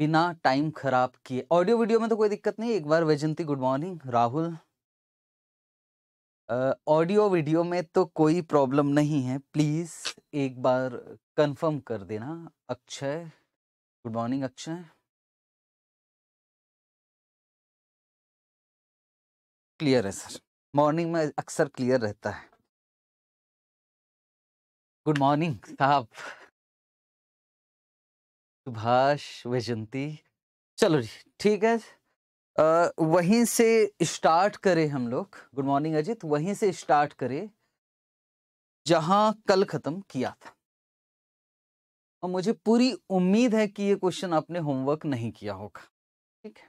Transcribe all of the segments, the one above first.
बिना टाइम खराब किए ऑडियो वीडियो में तो कोई दिक्कत नहीं एक बार Vaijanti good morning Rahul audio video में तो कोई प्रॉब्लम नहीं है प्लीज़ एक बार कंफर्म कर देना Akshay good morning Akshay clear है सर मॉर्निंग में अक्सर क्लियर रहता है गुड मॉर्निंग साहब सुभाष वैजंती चलो जी ठीक है आ, वहीं से स्टार्ट करें हम लोग गुड मॉर्निंग अजित वहीं से स्टार्ट करें जहां कल ख़त्म किया था और मुझे पूरी उम्मीद है कि ये क्वेश्चन आपने होमवर्क नहीं किया होगा ठीक है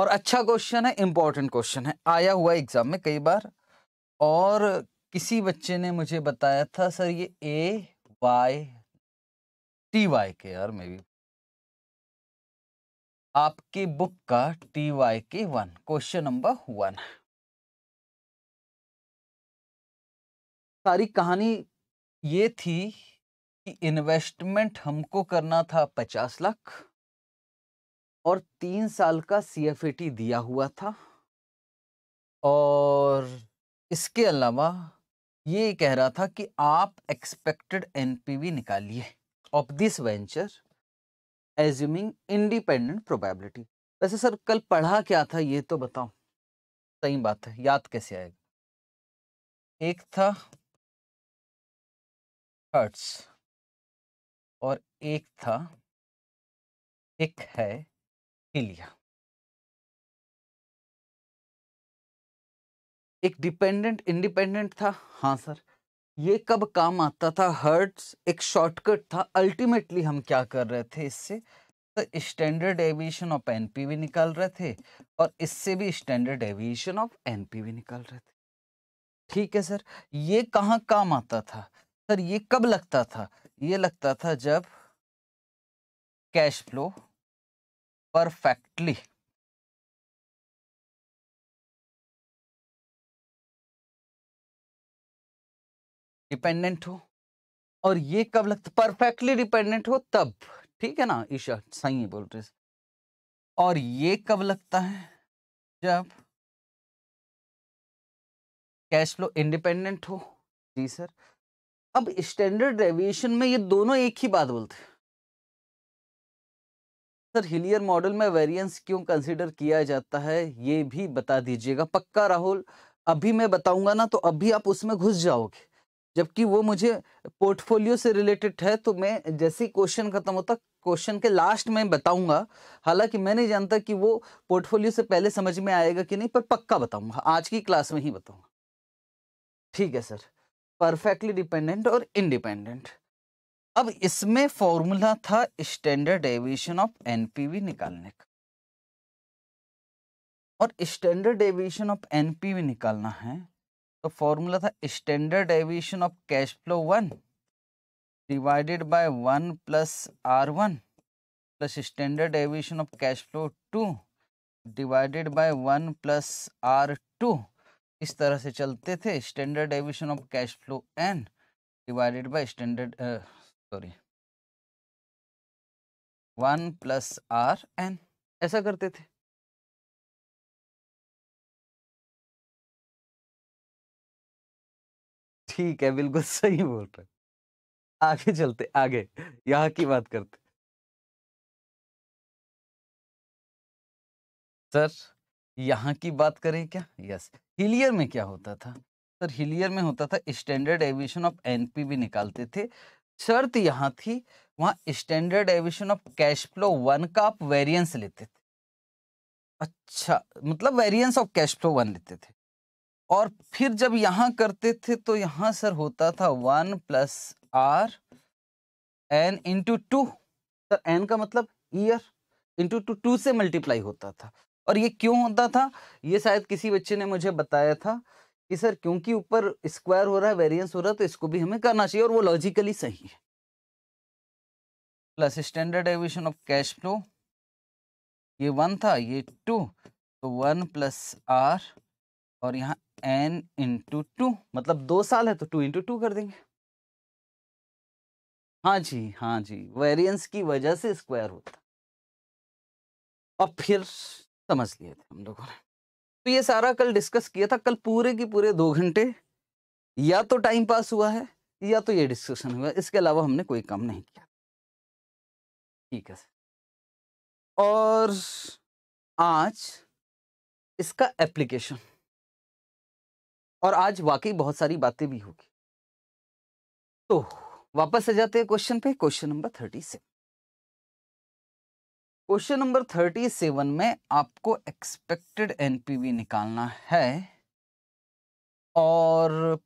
और अच्छा क्वेश्चन है इंपॉर्टेंट क्वेश्चन है आया हुआ एग्जाम में कई बार और किसी बच्चे ने मुझे बताया था सर ये A Y T Y K R maybe आपकी बुक का T Y K one question number one सारी कहानी ये थी कि इन्वेस्टमेंट हमको करना था पचास लाख और तीन साल का सी दिया हुआ था और इसके अलावा ये कह रहा था कि आप एक्सपेक्टेड एनपीवी निकालिए of this venture assuming independent probability वैसे सर कल पढ़ा क्या था ये तो बताओ सही बात है याद कैसे आएगा एक था हर्ट्स और एक था एक है हिलिया एक डिपेंडेंट इंडिपेंडेंट था हाँ सर ये कब काम आता था हर्ट्स एक शॉर्टकट था अल्टीमेटली हम क्या कर रहे थे इससे स्टैंडर्ड एविएशन ऑफ एनपीवी निकाल रहे थे और इससे भी स्टैंडर्ड एविएशन ऑफ एनपीवी निकाल रहे थे ठीक है सर ये कहाँ काम आता था सर ये कब लगता था ये लगता था जब कैश फ्लो परफेक्टली डिपेंडेंट हो और ये कब लगता परफेक्टली डिपेंडेंट हो तब ठीक है ना ईशा सही है बोल रहे और ये कब लगता है जब कैश फ्लो इंडिपेंडेंट हो जी सर अब स्टैंडर्ड डेविएशन में ये दोनों एक ही बात बोलते हैं सर हिलियर मॉडल में वेरिएंस क्यों कंसिडर किया जाता है ये भी बता दीजिएगा पक्का राहुल अभी मैं बताऊंगा ना तो अभी आप उसमें घुस जाओगे जबकि वो मुझे पोर्टफोलियो से रिलेटेड है तो मैं जैसे ही क्वेश्चन खत्म होता क्वेश्चन के लास्ट में बताऊंगा हालांकि मैं नहीं जानता कि वो पोर्टफोलियो से पहले समझ में आएगा कि नहीं पर पक्का बताऊंगा आज की क्लास में ही बताऊंगा ठीक है सर परफेक्टली डिपेंडेंट और इंडिपेंडेंट अब इसमें फॉर्मूला था स्टैंडर्ड एविएशन ऑफ एनपीवी निकालने का और स्टैंडर्ड एविएशन ऑफ एनपीवी निकालना है तो फॉर्मूला था standard deviation of cash flow one divided by one plus R one plus standard deviation of cash flow two divided by one plus R two इस तरह से चलते थे standard deviation of cash flow N divided by standard sorry one plus R N ऐसा करते थे ठीक है बिल्कुल सही बोल रहे आगे चलते आगे यहाँ की बात करते सर यहाँ की बात करें क्या यस हिलियर में क्या होता था सर हिलियर में होता था स्टैंडर्ड एविएशन ऑफ एनपी भी निकालते थे शर्त यहाँ थी वहाँ standard deviation of cash flow one का आप वेरियंस लेते थे अच्छा मतलब variance of cash flow one लेते थे और फिर जब यहाँ करते थे तो यहाँ सर होता था one plus R N into two sir N का मतलब ईयर इंटू टू टू से मल्टीप्लाई होता था और ये क्यों होता था ये शायद किसी बच्चे ने मुझे बताया था कि सर क्योंकि ऊपर स्क्वायर हो रहा है वेरिएंस हो रहा है तो इसको भी हमें करना चाहिए और वो लॉजिकली सही है plus standard deviation of cash flow ये वन था ये टू तो वन प्लस आर और यहाँ एन इंटू टू मतलब दो साल है तो टू इंटू टू कर देंगे हाँ जी हाँ जी वेरिएंस की वजह से स्क्वायर होता और फिर समझ लिए थे हम लोगों ने तो ये सारा कल डिस्कस किया था कल पूरे के पूरे दो घंटे या तो टाइम पास हुआ है या तो ये डिस्कशन हुआ इसके अलावा हमने कोई काम नहीं किया ठीक है और आज इसका एप्लीकेशन और आज वाकई बहुत सारी बातें भी होगी तो वापस आ जाते हैं क्वेश्चन पे question number thirty seven question number thirty seven में आपको एक्सपेक्टेड एनपीवी निकालना है और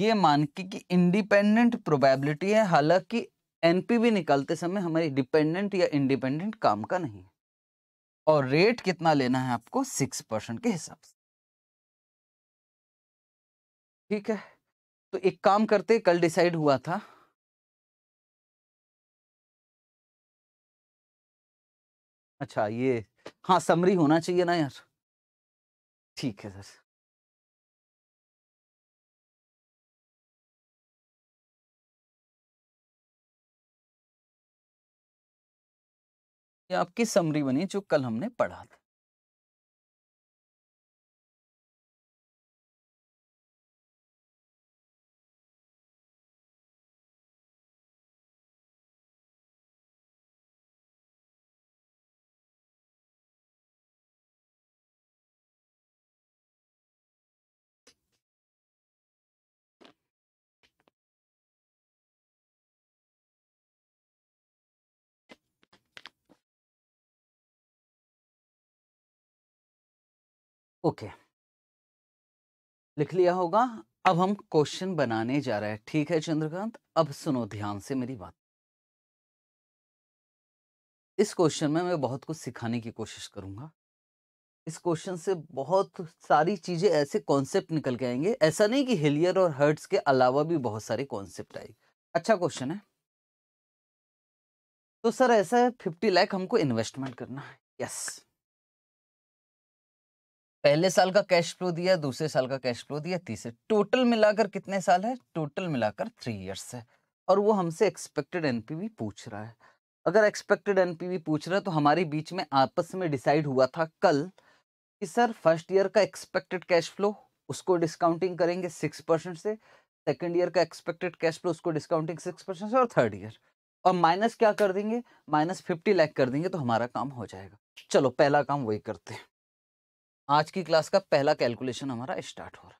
ये मान के कि इंडिपेंडेंट प्रोबेबिलिटी है हालांकि एनपीवी निकालते समय हमारी डिपेंडेंट या इंडिपेंडेंट काम का नहीं है और रेट कितना लेना है आपको सिक्स परसेंट के हिसाब से ठीक है तो एक काम करते कल डिसाइड हुआ था अच्छा ये हाँ समरी होना चाहिए ना यार ठीक है सर आपकी समरी बनी जो कल हमने पढ़ा था ओके लिख लिया होगा अब हम क्वेश्चन बनाने जा रहे हैं ठीक है चंद्रकांत अब सुनो ध्यान से मेरी बात इस क्वेश्चन में मैं बहुत कुछ सिखाने की कोशिश करूंगा इस क्वेश्चन से बहुत सारी चीज़ें ऐसे कॉन्सेप्ट निकल के आएंगे ऐसा नहीं कि हिलियर और हर्ट्स के अलावा भी बहुत सारे कॉन्सेप्ट आए अच्छा क्वेश्चन है तो सर ऐसा है फिफ्टी लैख हमको इन्वेस्टमेंट करना है यस yes. पहले साल का कैश फ्लो दिया दूसरे साल का कैश फ्लो दिया तीसरे टोटल मिलाकर कितने साल है टोटल मिलाकर थ्री इयर्स है और वो हमसे एक्सपेक्टेड एनपीवी पूछ रहा है अगर एक्सपेक्टेड एनपीवी पूछ रहा है तो हमारे बीच में आपस में डिसाइड हुआ था कल कि सर फर्स्ट ईयर का एक्सपेक्टेड कैश फ्लो उसको डिस्काउंटिंग करेंगे सिक्स परसेंट से सेकेंड ईयर का एक्सपेक्टेड कैश फ्लो उसको डिस्काउंटिंग सिक्स परसेंट से और थर्ड ईयर और माइनस क्या कर देंगे माइनस फिफ्टी लैक कर देंगे तो हमारा काम हो जाएगा चलो पहला काम वही करते हैं आज की क्लास का पहला कैलकुलेशन हमारा स्टार्ट हो रहा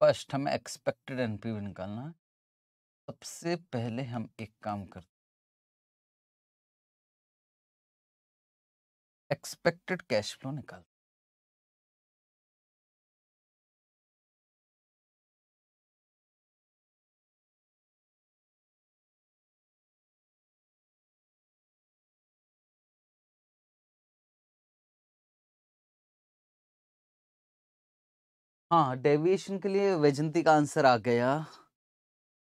फर्स्ट हमें एक्सपेक्टेड एनपीवी निकालना सबसे पहले हम एक काम करते एक्सपेक्टेड कैश फ्लो निकालते हाँ डेविएशन के लिए वैजंती का आंसर आ गया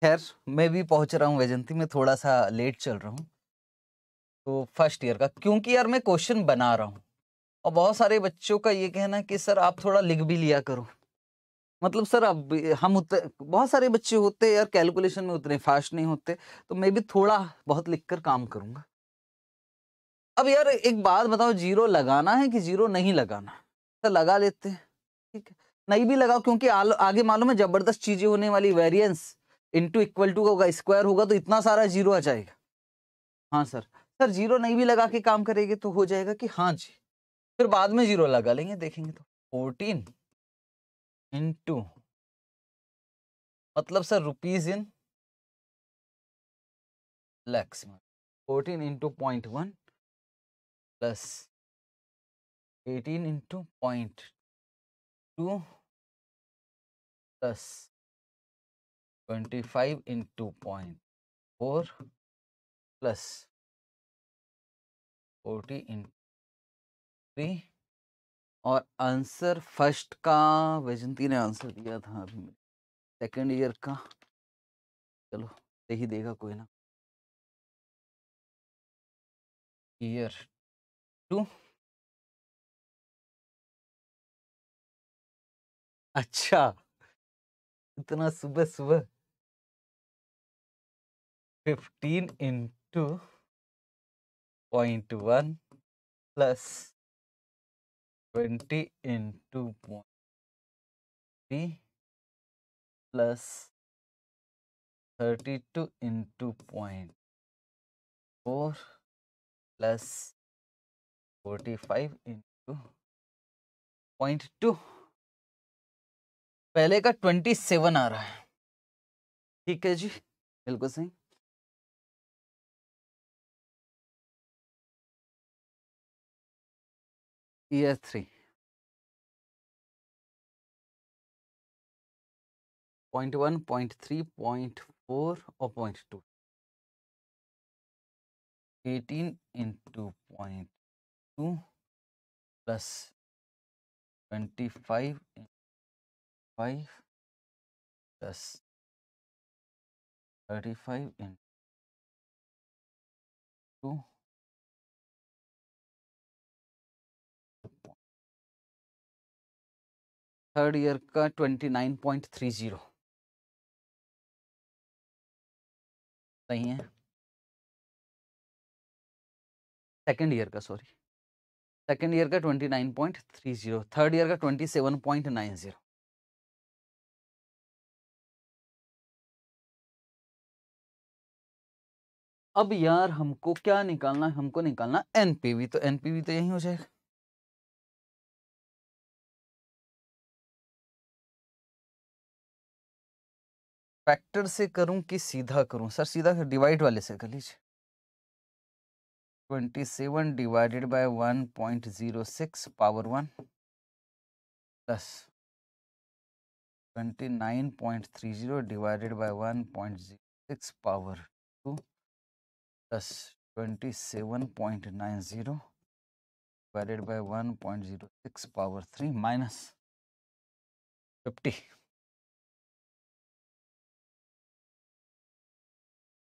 खैर मैं भी पहुंच रहा हूँ वैजंती में थोड़ा सा लेट चल रहा हूँ तो फर्स्ट ईयर का क्योंकि यार मैं क्वेश्चन बना रहा हूँ और बहुत सारे बच्चों का ये कहना कि सर आप थोड़ा लिख भी लिया करो मतलब सर अब हम उतर बहुत सारे बच्चे होते हैं यार कैलकुलेशन में उतने फास्ट नहीं होते तो मैं भी थोड़ा बहुत लिख कर काम करूँगा अब यार एक बात बताओ जीरो लगाना है कि जीरो नहीं लगाना सर तो लगा लेते हैं ठीक है नहीं भी लगाओ क्योंकि आगे मालूम है जबरदस्त चीजें होने वाली वेरियंस इंटू इक्वल टू होगा स्क्वायर होगा तो इतना सारा जीरो आ जाएगा हाँ सर सर जीरो नहीं भी लगा के काम करेंगे तो हो जाएगा कि हाँ जी फिर बाद में जीरो लगा लेंगे देखेंगे तो फोर्टीन इंटू मतलब sir rupees in lakhs fourteen into point one plus eighteen into point two plus twenty five into point four plus forty in three और आंसर फर्स्ट का वैजंती ने आंसर दिया था अभी सेकंड ईयर का चलो यही देगा कोई ना ईयर टू अच्छा इतना सुबह सुबह fifteen into point one plus twenty into point three plus thirty two into point four plus forty five into point two पहले का ट्वेंटी सेवन आ रहा है ठीक है जी बिल्कुल सही year three point one point three point four और point two eighteen into point two plus twenty five 5 plus 35 into 2 third year का 29.30 सही है सेकेंड ईयर का सॉरी सेकेंड ईयर का 29.30 थर्ड ईयर का 27.90 अब यार हमको क्या निकालना है हमको निकालना एनपीवी तो एनपीवी तो यही हो जाएगा फैक्टर से करूं कि सीधा करूं सर सीधा कर डिवाइड वाले से कर लीजिए twenty seven divided by one point zero six power one plus twenty nine point three zero divided by one point zero six power plus twenty seven point nine zero divided by one point zero six power three minus fifty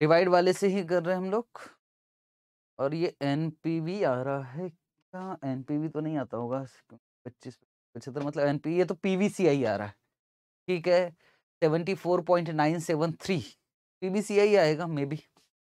divide वाले से ही कर रहे हैं हम लोग और ये N आ रहा है क्या एन तो नहीं आता होगा पच्चीस पचहत्तर मतलब एन ये तो पी आई आ रहा है ठीक है seventy four point nine seven three P आएगा मे बी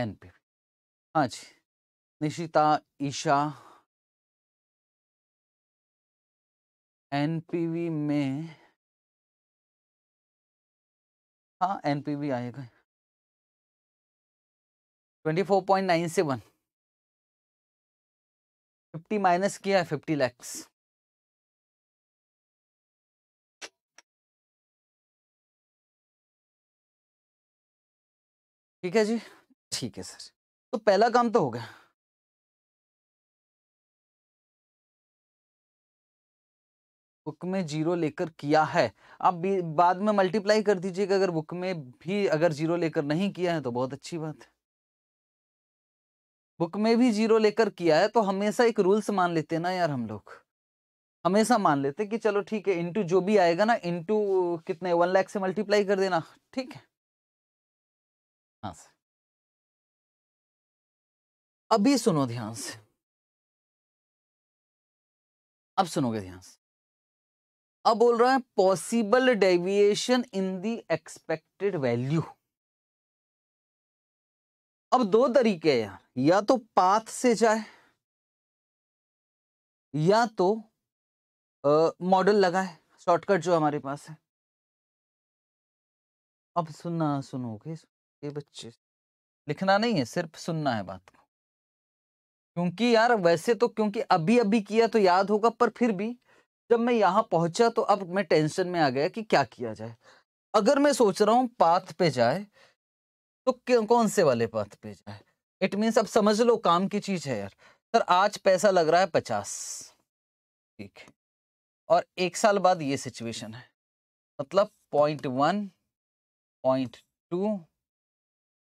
एनपीवी हाँ जी निशिता ईशा एनपीवी में हाँ एनपीवी आएगा twenty four point nine seven fifty minus किया है फिफ्टी लैक्स ठीक है जी ठीक है सर तो पहला काम तो हो गया बुक में जीरो लेकर किया है आप बाद में मल्टीप्लाई कर दीजिएगा अगर बुक में भी अगर जीरो लेकर नहीं किया है तो बहुत अच्छी बात है बुक में भी जीरो लेकर किया है तो हमेशा एक रूल्स मान लेते हैं ना यार हम लोग हमेशा मान लेते कि चलो ठीक है इनटू जो भी आएगा ना इंटू कितने वन लाख से मल्टीप्लाई कर देना ठीक है हाँ सर अभी सुनो ध्यान से अब सुनोगे ध्यान से अब बोल रहा है possible deviation in the expected value अब दो तरीके हैं यार या तो पाथ से जाए या तो मॉडल लगाए शॉर्टकट जो हमारे पास है अब सुनना सुनोगे सुनोगे बच्चे लिखना नहीं है सिर्फ सुनना है बात को क्योंकि यार वैसे तो क्योंकि अभी अभी किया तो याद होगा पर फिर भी जब मैं यहाँ पहुंचा तो अब मैं टेंशन में आ गया कि क्या किया जाए अगर मैं सोच रहा हूँ पाथ पे जाए तो कौन से वाले पाथ पे जाए इट मीन्स अब समझ लो काम की चीज है यार सर आज पैसा लग रहा है पचास ठीक है और एक साल बाद ये सिचुएशन है मतलब point one point two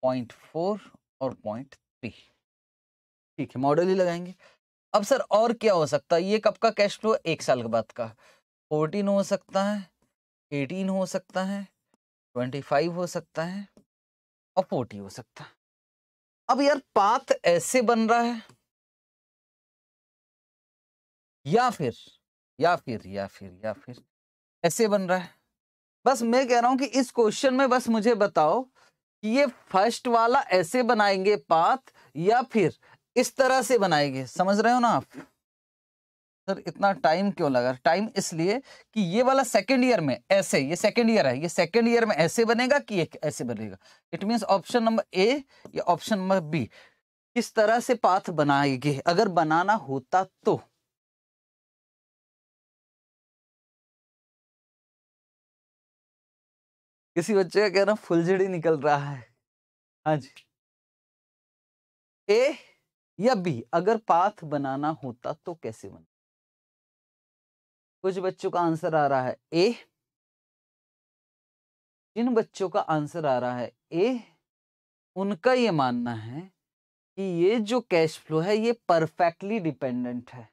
point four और पॉइंट थ्री ठीक है मॉडल ही लगाएंगे अब सर और क्या हो सकता है ये कब का कैश फ्लो एक साल के बाद का फोर्टीन हो सकता है एटीन हो सकता है ट्वेंटी फाइव हो सकता है और फोर्टी हो सकता है अब यार पाथ ऐसे बन रहा है या फिर या फिर या फिर या फिर ऐसे बन रहा है बस मैं कह रहा हूं कि इस क्वेश्चन में बस मुझे बताओ कि ये फर्स्ट वाला ऐसे बनाएंगे पाथ या फिर इस तरह से बनाएगी समझ रहे हो ना आप सर इतना टाइम क्यों लगा टाइम इसलिए कि ये वाला सेकेंड ईयर में ऐसे ये सेकेंड ईयर है ये सेकेंड ईयर में ऐसे बनेगा कि एक ऐसे बनेगा it mean option number A या ऑप्शन नंबर बी किस तरह से पाथ बनाएगी अगर बनाना होता तो किसी बच्चे का कहना फुलझड़ी निकल रहा है हाँ जी ए या बी अगर पाथ बनाना होता तो कैसे बन कुछ बच्चों का आंसर आ रहा है ए जिन बच्चों का आंसर आ रहा है ए उनका ये मानना है कि ये जो कैश फ्लो है ये परफेक्टली डिपेंडेंट है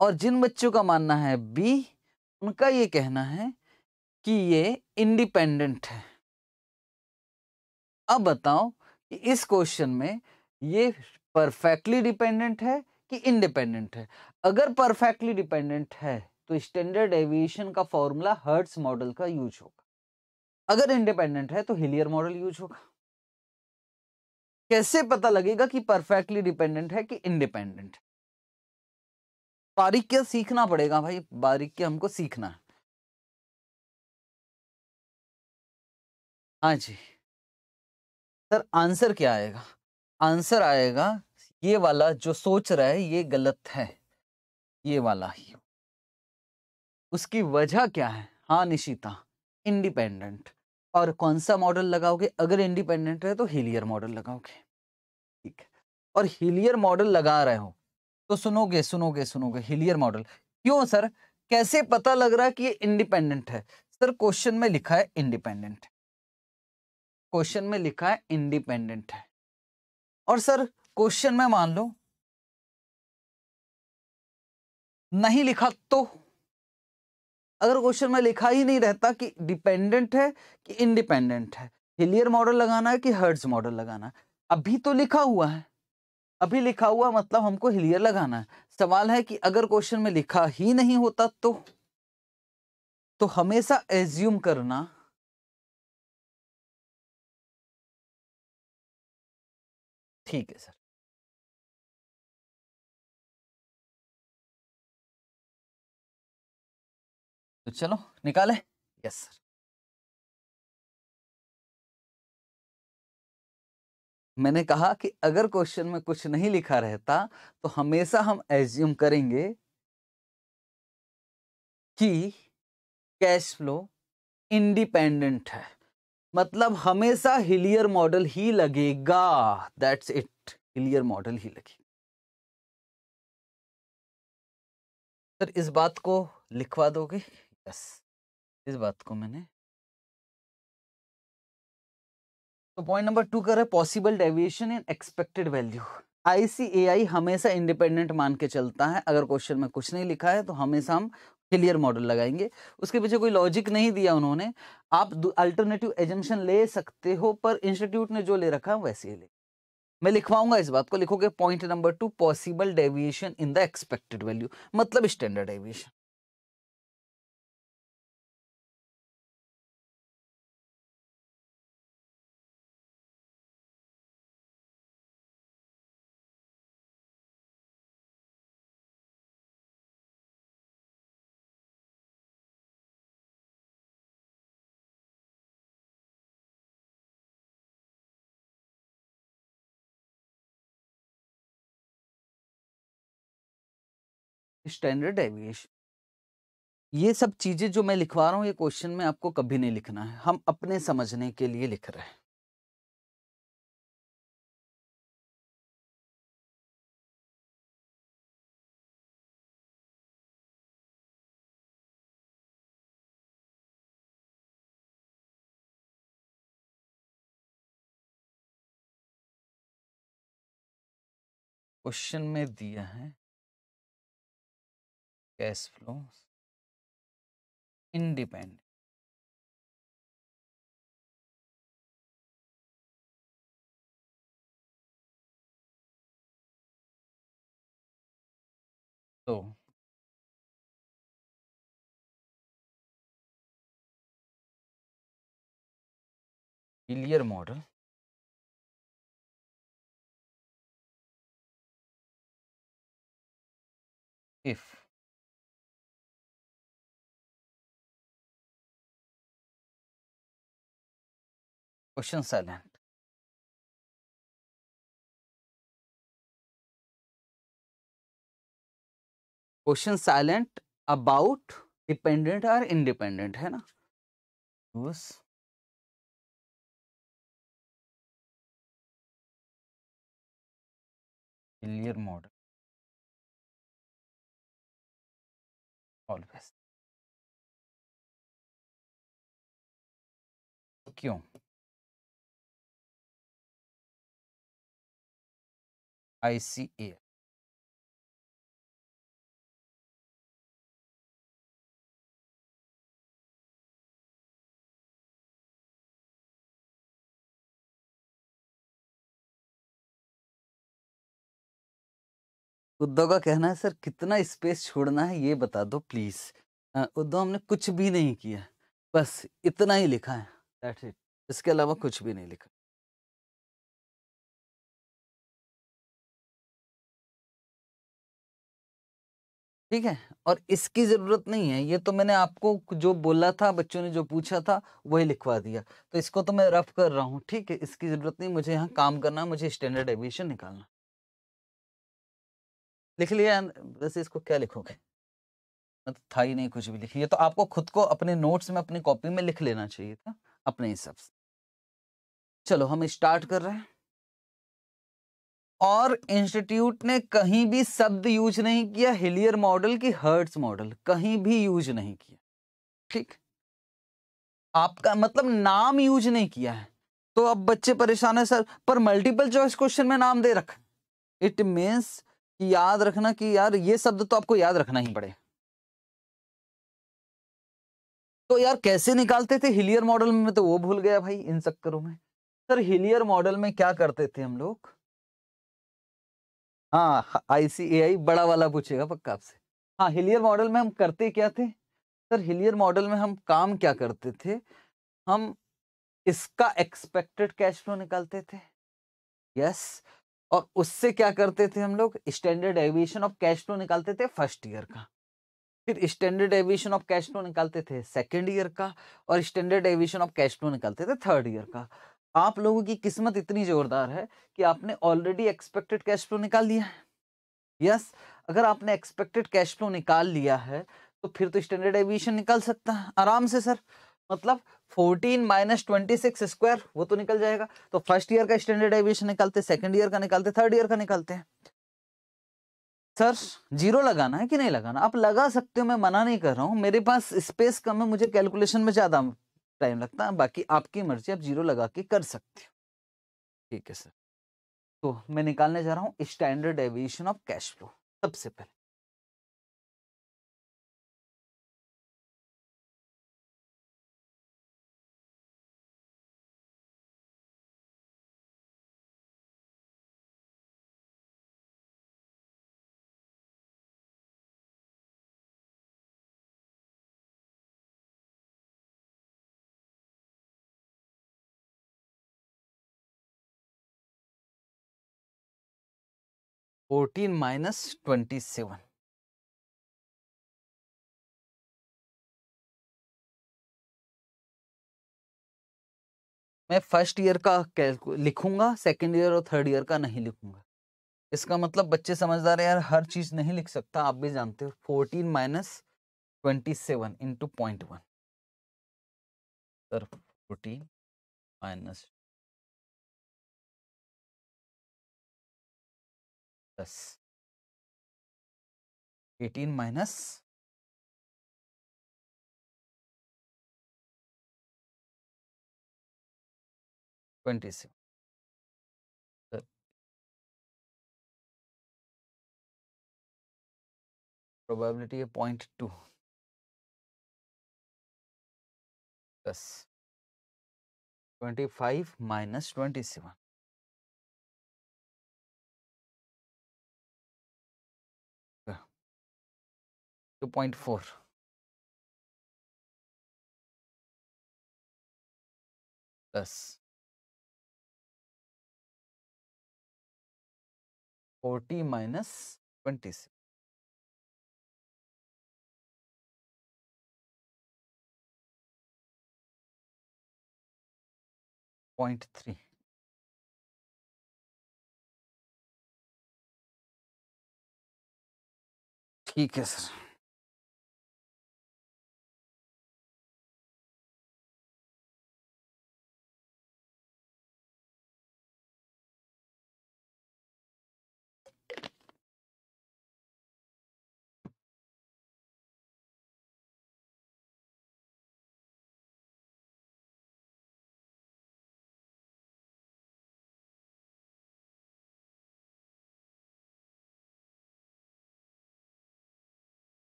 और जिन बच्चों का मानना है बी उनका ये कहना है कि ये इंडिपेंडेंट है अब बताओ कि इस क्वेश्चन में ये परफेक्टली डिपेंडेंट है कि इनडिपेंडेंट है अगर परफेक्टली डिपेंडेंट है तो स्टैंडर्ड एविएशन का फॉर्मूला हर्ट्स मॉडल का यूज होगा अगर इंडिपेंडेंट है तो हिलियर मॉडल यूज होगा कैसे पता लगेगा कि परफेक्टली डिपेंडेंट है कि इंडिपेंडेंट बारीक क्या सीखना पड़ेगा भाई बारीक क्या हमको सीखना है हाँ जी सर आंसर क्या आएगा आंसर आएगा ये वाला जो सोच रहा है ये गलत है ये वाला ही उसकी वजह क्या है हाँ निशिता इंडिपेंडेंट और कौन सा मॉडल लगाओगे अगर इंडिपेंडेंट है तो हिलियर मॉडल लगाओगे ठीक है और हिलियर मॉडल लगा रहे हो तो सुनोगे सुनोगे सुनोगे हिलियर मॉडल क्यों सर कैसे पता लग रहा है कि ये इंडिपेंडेंट है सर क्वेश्चन में लिखा है इंडिपेंडेंट क्वेश्चन में लिखा है इंडिपेंडेंट है और सर क्वेश्चन में मान लो नहीं लिखा तो अगर क्वेश्चन में लिखा ही नहीं रहता कि डिपेंडेंट है कि इंडिपेंडेंट है हिलियर मॉडल लगाना है कि हर्ड्स मॉडल लगाना है अभी तो लिखा हुआ है अभी लिखा हुआ मतलब हमको हिलियर लगाना है सवाल है कि अगर क्वेश्चन में लिखा ही नहीं होता तो तो हमेशा एज्यूम करना ठीक है सर तो चलो निकाले यस सर मैंने कहा कि अगर क्वेश्चन में कुछ नहीं लिखा रहता तो हमेशा हम एज्यूम करेंगे कि कैश फ्लो इंडिपेंडेंट है मतलब हमेशा हिलियर मॉडल ही लगेगा दैट्स इट हिलियर मॉडल ही लगेगा सर इस बात को लिखवा दोगे यस इस बात को मैंने तो पॉइंट नंबर टू कर है possible deviation in expected value ICAI हमेशा इंडिपेंडेंट मान के चलता है अगर क्वेश्चन में कुछ नहीं लिखा है तो हमेशा हम फेलियर मॉडल लगाएंगे उसके पीछे कोई लॉजिक नहीं दिया उन्होंने आप अल्टरनेटिव एजेंशन ले सकते हो पर इंस्टीट्यूट ने जो ले रखा है वैसे ही ले मैं लिखवाऊंगा इस बात को लिखोगे point number two possible deviation in the expected value मतलब स्टैंडर्ड डेविएशन स्टैंडर्ड डेविएशन ये सब चीज़ें जो मैं लिखवा रहा हूं ये क्वेश्चन में आपको कभी नहीं लिखना है हम अपने समझने के लिए लिख रहे हैं क्वेश्चन में दिया है cash flows independent. So, Hillier model if question silent question silent about dependent और इंडिपेंडेंट है ना बस क्लियर मॉडल ऑलवेज क्यों ICAF. उद्धव का कहना है सर कितना स्पेस छोड़ना है ये बता दो प्लीज उद्धव हमने कुछ भी नहीं किया बस इतना ही लिखा है इसके अलावा कुछ भी नहीं लिखा ठीक है और इसकी ज़रूरत नहीं है ये तो मैंने आपको जो बोला था बच्चों ने जो पूछा था वही लिखवा दिया तो इसको तो मैं रफ कर रहा हूँ ठीक है इसकी ज़रूरत नहीं मुझे यहाँ काम करना मुझे स्टैंडर्ड एविएशन निकालना लिख लिया वैसे इसको क्या लिखोगे मतलब था ही नहीं कुछ भी लिख लिया तो आपको खुद को अपने नोट्स में अपनी कॉपी में लिख लेना चाहिए था अपने हिसाब से चलो हम स्टार्ट कर रहे हैं और इंस्टीट्यूट ने कहीं भी शब्द यूज नहीं किया हिलियर मॉडल की हर्ट्स मॉडल कहीं भी यूज नहीं किया ठीक आपका मतलब नाम यूज नहीं किया है तो अब बच्चे परेशान है सर पर मल्टीपल चॉइस क्वेश्चन में नाम दे रखा इट मीन्स याद रखना कि यार ये शब्द तो आपको याद रखना ही पड़ेगा तो यार कैसे निकालते थे हिलियर मॉडल में तो वो भूल गया भाई इन चक्करों में सर हिलियर मॉडल में क्या करते थे हम लोग हाँ आईसीएआई हाँ, बड़ा वाला पूछेगा पक्का आपसे हाँ हिलियर मॉडल में हम करते क्या थे सर हिलियर मॉडल में हम काम क्या करते थे हम इसका एक्सपेक्टेड कैश फ्लो निकालते थे यस और उससे क्या करते थे हम लोग standard deviation of cash flow निकालते थे फर्स्ट ईयर का फिर standard deviation of cash flow निकालते थे सेकंड ईयर का और standard deviation of cash flow निकालते थे थर्ड ईयर का आप लोगों की किस्मत इतनी जोरदार है कि आपने ऑलरेडी एक्सपेक्टेड कैश फ्लो निकाल लिया है यस yes, अगर आपने एक्सपेक्टेड कैश फ्लो निकाल लिया है तो फिर तो स्टैंडर्ड एविएशन निकल सकता है आराम से सर मतलब 14 माइनस ट्वेंटी सिक्स स्क्वायर वो तो निकल जाएगा तो फर्स्ट ईयर का स्टैंडर्ड एविएशन निकालते सेकंड ईयर का निकालते थर्ड ईयर का निकालते हैं सर जीरो लगाना है कि नहीं लगाना आप लगा सकते हो मैं मना नहीं कर रहा हूँ मेरे पास स्पेस कम है मुझे कैलकुलेशन में ज़्यादा टाइम लगता है बाकी आपकी मर्जी आप जीरो लगा के कर सकते हो ठीक है सर तो मैं निकालने जा रहा हूँ standard deviation of cash flow सबसे पहले फोर्टीन माइनस ट्वेंटी सेवन मैं फर्स्ट ईयर का लिखूंगा सेकेंड ईयर और थर्ड ईयर का नहीं लिखूंगा इसका मतलब बच्चे समझदार यार हर चीज नहीं लिख सकता आप भी जानते हो fourteen minus twenty seven into point one sir fourteen minus plus eighteen minus twenty seven probability है point two plus twenty five minus twenty seven two point four plus forty minus twenty six point three ठीक है sir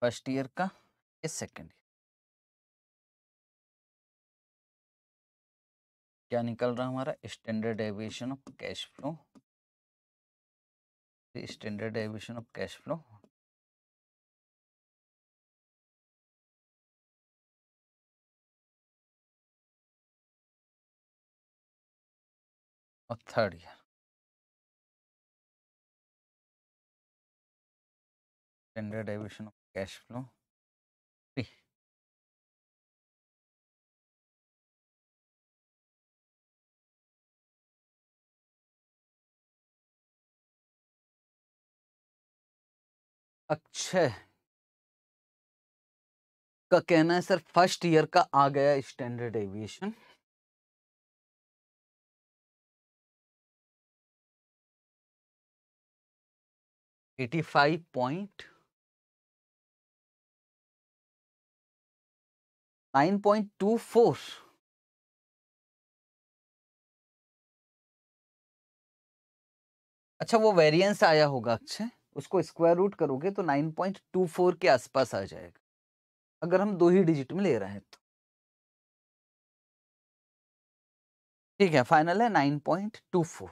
first year का या second year क्या निकल रहा हमारा standard deviation of cash flow standard deviation of cash flow और third year standard deviation of cash flow Akshay का कहना है सर फर्स्ट ईयर का आ गया standard deviation eighty five point 9.24 point two four अच्छा वो वेरिएंस आया होगा अच्छा उसको स्क्वायर रूट करोगे तो 9.24 के आसपास आ जाएगा अगर हम दो ही डिजिट में ले रहे हैं तो ठीक है फाइनल है 9.24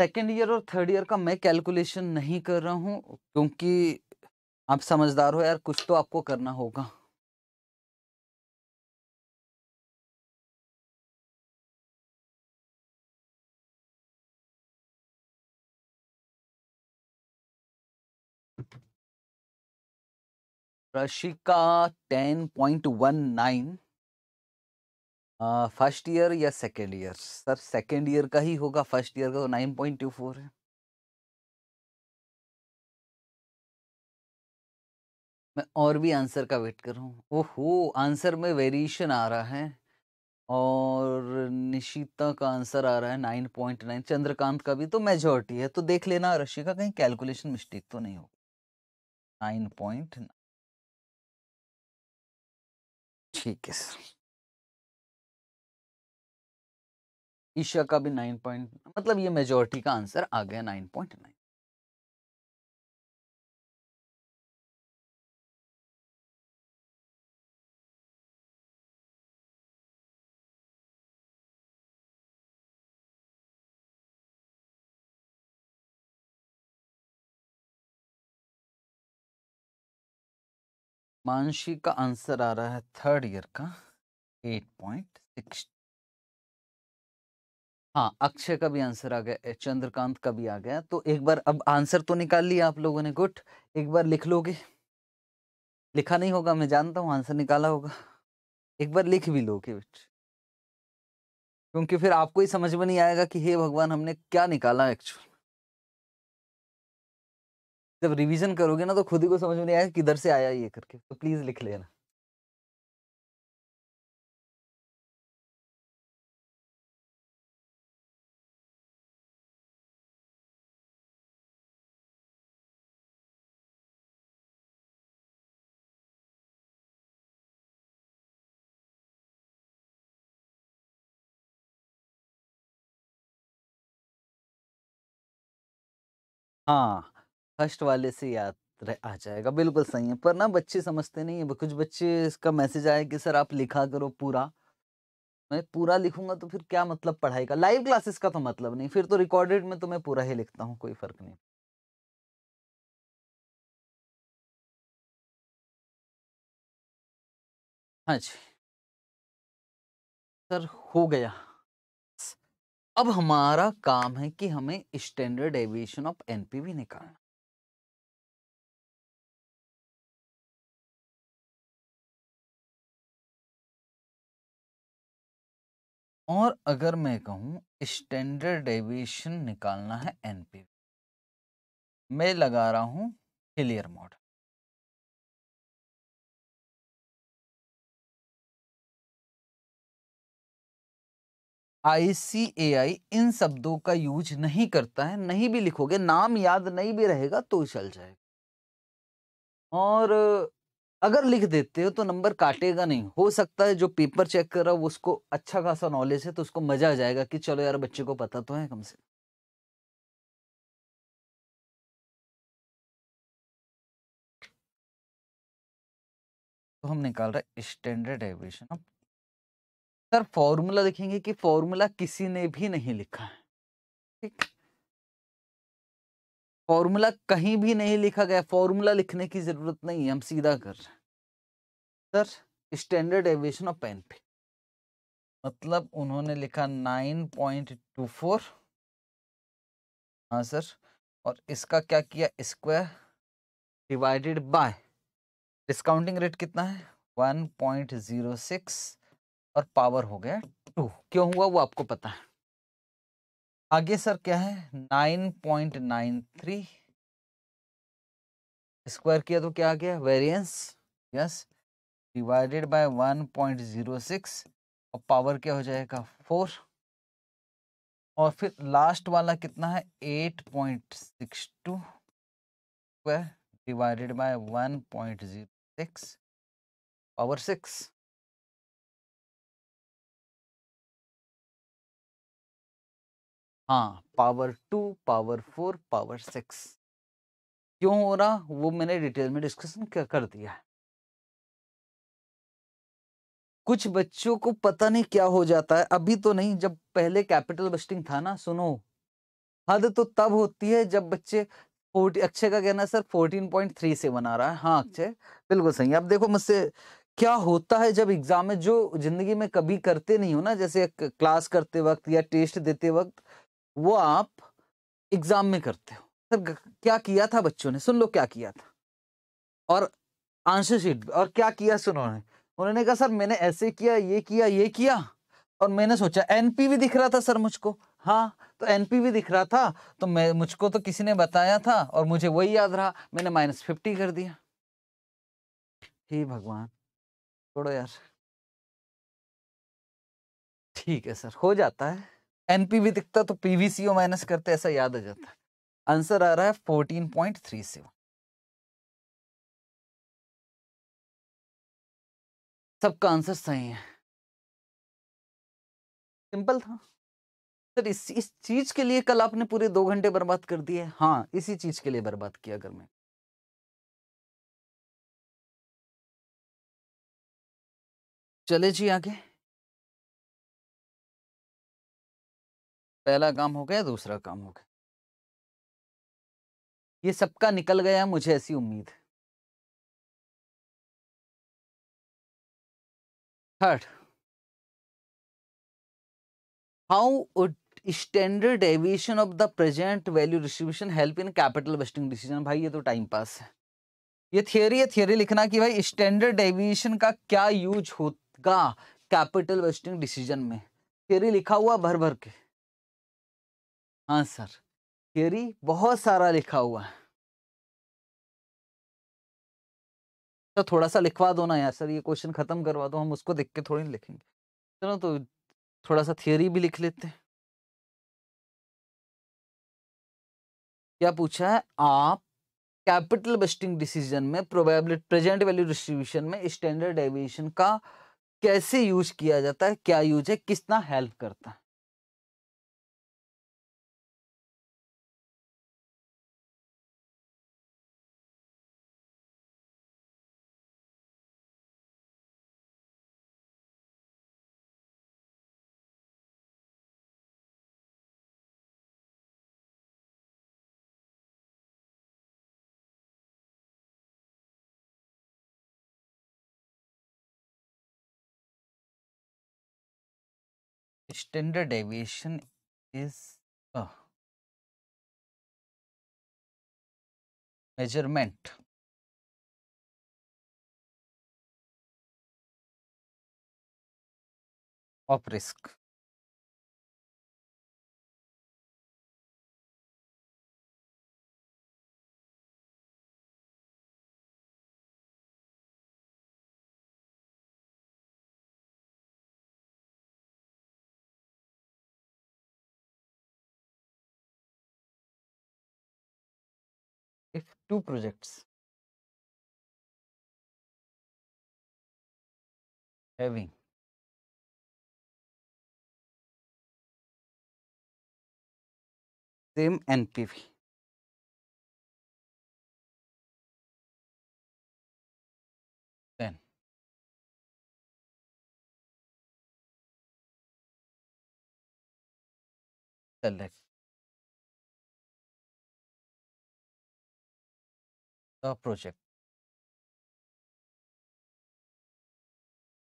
सेकेंड ईयर और थर्ड ईयर का मैं कैलकुलेशन नहीं कर रहा हूँ क्योंकि आप समझदार हो यार कुछ तो आपको करना होगा Rashika ten point one nine first year या second year sir second year का ही होगा फर्स्ट ईयर का तो नाइन पॉइंट टू फोर है मैं और भी आंसर का वेट कर रहा हूँ ओहो आंसर में वेरिएशन आ रहा है और निशिता का आंसर आ रहा है नाइन पॉइंट नाइन चंद्रकांत का भी तो मेजोरिटी है तो देख लेना रशिका कहीं कैलकुलेशन मिस्टेक तो नहीं होगी नाइन पॉइंट ठीक है सर ईशा का भी नाइन पॉइंट मतलब ये मेजोरिटी का आंसर आ गया नाइन पॉइंट नाइन मानसी का आंसर आ रहा है थर्ड ईयर का एट पॉइंट सिक्स हाँ अक्षय का भी आंसर आ गया चंद्रकांत का भी आ गया तो एक बार अब आंसर तो निकाल लिया आप लोगों ने गुट एक बार लिख लोगे लिखा नहीं होगा मैं जानता हूँ आंसर निकाला होगा एक बार लिख भी लोगे बिट क्योंकि फिर आपको ही समझ में नहीं आएगा कि हे भगवान हमने क्या निकाला एक्चुअल जब रिवीजन करोगे ना तो खुद ही को समझ में नहीं आएगा किधर से आया ये करके तो प्लीज लिख लेना हाँ, फर्स्ट वाले से याद रह आ जाएगा, बिल्कुल सही है। पर ना बच्चे समझते नहीं है, कुछ बच्चे इसका मैसेज आया कि सर आप लिखा करो पूरा। मैं पूरा लिखूँगा तो फिर क्या मतलब पढ़ाई का? लाइव क्लासेस का तो मतलब नहीं, फिर तो रिकॉर्डेड में तो मैं पूरा ही लिखता हूँ, कोई फ़र्क नहीं। हाँ जी। सर, हो गया। अब हमारा काम है कि हमें स्टैंडर्ड एविएशन ऑफ एनपीवी निकालना और अगर मैं कहूं स्टैंडर्ड डेविएशन निकालना है एनपीवी मैं लगा रहा हूं क्लियर मॉडल आई सी ए आई इन शब्दों का यूज नहीं करता है नहीं भी लिखोगे नाम याद नहीं भी रहेगा तो चल जाएगा और अगर लिख देते हो तो नंबर काटेगा नहीं हो सकता है जो पेपर चेक कर रहा है उसको अच्छा खासा नॉलेज है तो उसको मजा आ जाएगा कि चलो यार बच्चे को पता तो है कम से कम तो हम निकाल रहे standard deviation of sir formula देखेंगे कि फॉर्मूला किसी ने भी नहीं लिखा है ठीक फॉर्मूला कहीं भी नहीं लिखा गया फॉर्मूला लिखने की जरूरत नहीं है हम सीधा कर रहे हैं सर स्टैंडर्ड एविएशन ऑफ पेन पे मतलब उन्होंने लिखा नाइन पॉइंट टू फोर हाँ सर और इसका क्या किया square divided by discounting rate कितना है वन पॉइंट जीरो सिक्स और पावर हो गया टू क्यों हुआ वो आपको पता है आगे सर क्या है nine point nine three square किया तो क्या आ गया variance yes divided by one point zero six और पावर क्या हो जाएगा फोर और फिर लास्ट वाला कितना है eight point six two square divided by one point zero six power six हाँ power two power four power six क्यों हो रहा वो मैंने डिटेल में डिस्कशन कर दिया कुछ बच्चों को पता नहीं क्या हो जाता है अभी तो नहीं जब पहले कैपिटल बस्टिंग था ना सुनो हद तो तब होती है जब बच्चे फोर्टी अक्षय का कहना सर फोर्टीन पॉइंट थ्री से बना रहा है हाँ अक्षय बिल्कुल सही अब देखो मुझसे क्या होता है जब एग्जाम में जो जिंदगी में कभी करते नहीं हो ना जैसे क्लास करते वक्त या टेस्ट देते वक्त वो आप एग्जाम में करते हो सर क्या किया था बच्चों ने सुन लो क्या किया था और आंसर शीट और क्या किया सुनो उन्होंने उन्होंने कहा सर मैंने ऐसे किया ये किया ये किया और मैंने सोचा एनपीवी दिख रहा था सर मुझको हाँ तो एनपीवी दिख रहा था तो मैं मुझको तो किसी ने बताया था और मुझे वही याद रहा मैंने माइनस फिफ्टी कर दिया हे भगवान छोड़ो यार ठीक है सर हो जाता है एनपीवी दिखता तो पीवीसीओ माइनस करते ऐसा याद आ जाता आंसर आ रहा है फोर्टीन पॉइंट थ्री सेवन सबका आंसर सही है सिंपल था सर इस इस चीज के लिए कल आपने पूरे दो घंटे बर्बाद कर दिए हाँ इसी चीज के लिए बर्बाद किया अगर मैं चले जी आगे पहला काम हो गया दूसरा काम हो गया ये सबका निकल गया मुझे ऐसी उम्मीद है third how standard standard of the present value distribution help in capital vesting decision भाई ये तो टाइम पास है ये थियोरी है थियोरी लिखना कि भाई स्टैंडर्ड डेविएशन का क्या यूज होगा कैपिटल वेस्टिंग डिसीजन में थियोरी लिखा हुआ भर भर के हाँ सर थियरी बहुत सारा लिखा हुआ है तो थोड़ा सा लिखवा दो ना यार सर ये क्वेश्चन खत्म करवा दो हम उसको देख के थोड़ी ना लिखेंगे चलो तो थोड़ा सा थियोरी भी लिख लेते हैं क्या पूछा है आप कैपिटल बेस्टिंग डिसीजन में प्रोबेबिलिटी प्रेजेंट वैल्यू डिस्ट्रीब्यूशन में स्टैंडर्ड डेविएशन का कैसे यूज किया जाता है क्या यूज है कितना हेल्प करता है standard deviation is a measurement of risk. two projects having same NPV. Then select the project.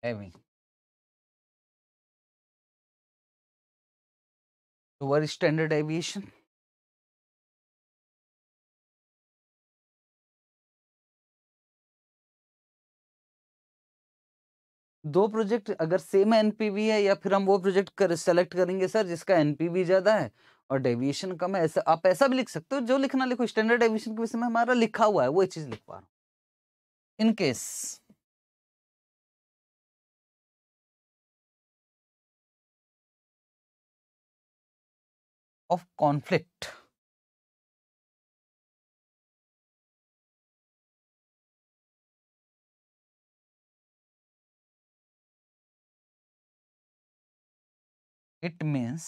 Having. So what is standard deviation? दो प्रोजेक्ट अगर सेम एनपीवी है या फिर हम वो प्रोजेक्ट कर सेलेक्ट करेंगे सर जिसका एनपीवी ज़्यादा है और डेविएशन कम है ऐसा आप ऐसा भी लिख सकते हो जो लिखना लिखो स्टैंडर्ड डेविएशन के विषय में हमारा लिखा हुआ है वो चीज लिख पा रहा हूं in case of conflict it means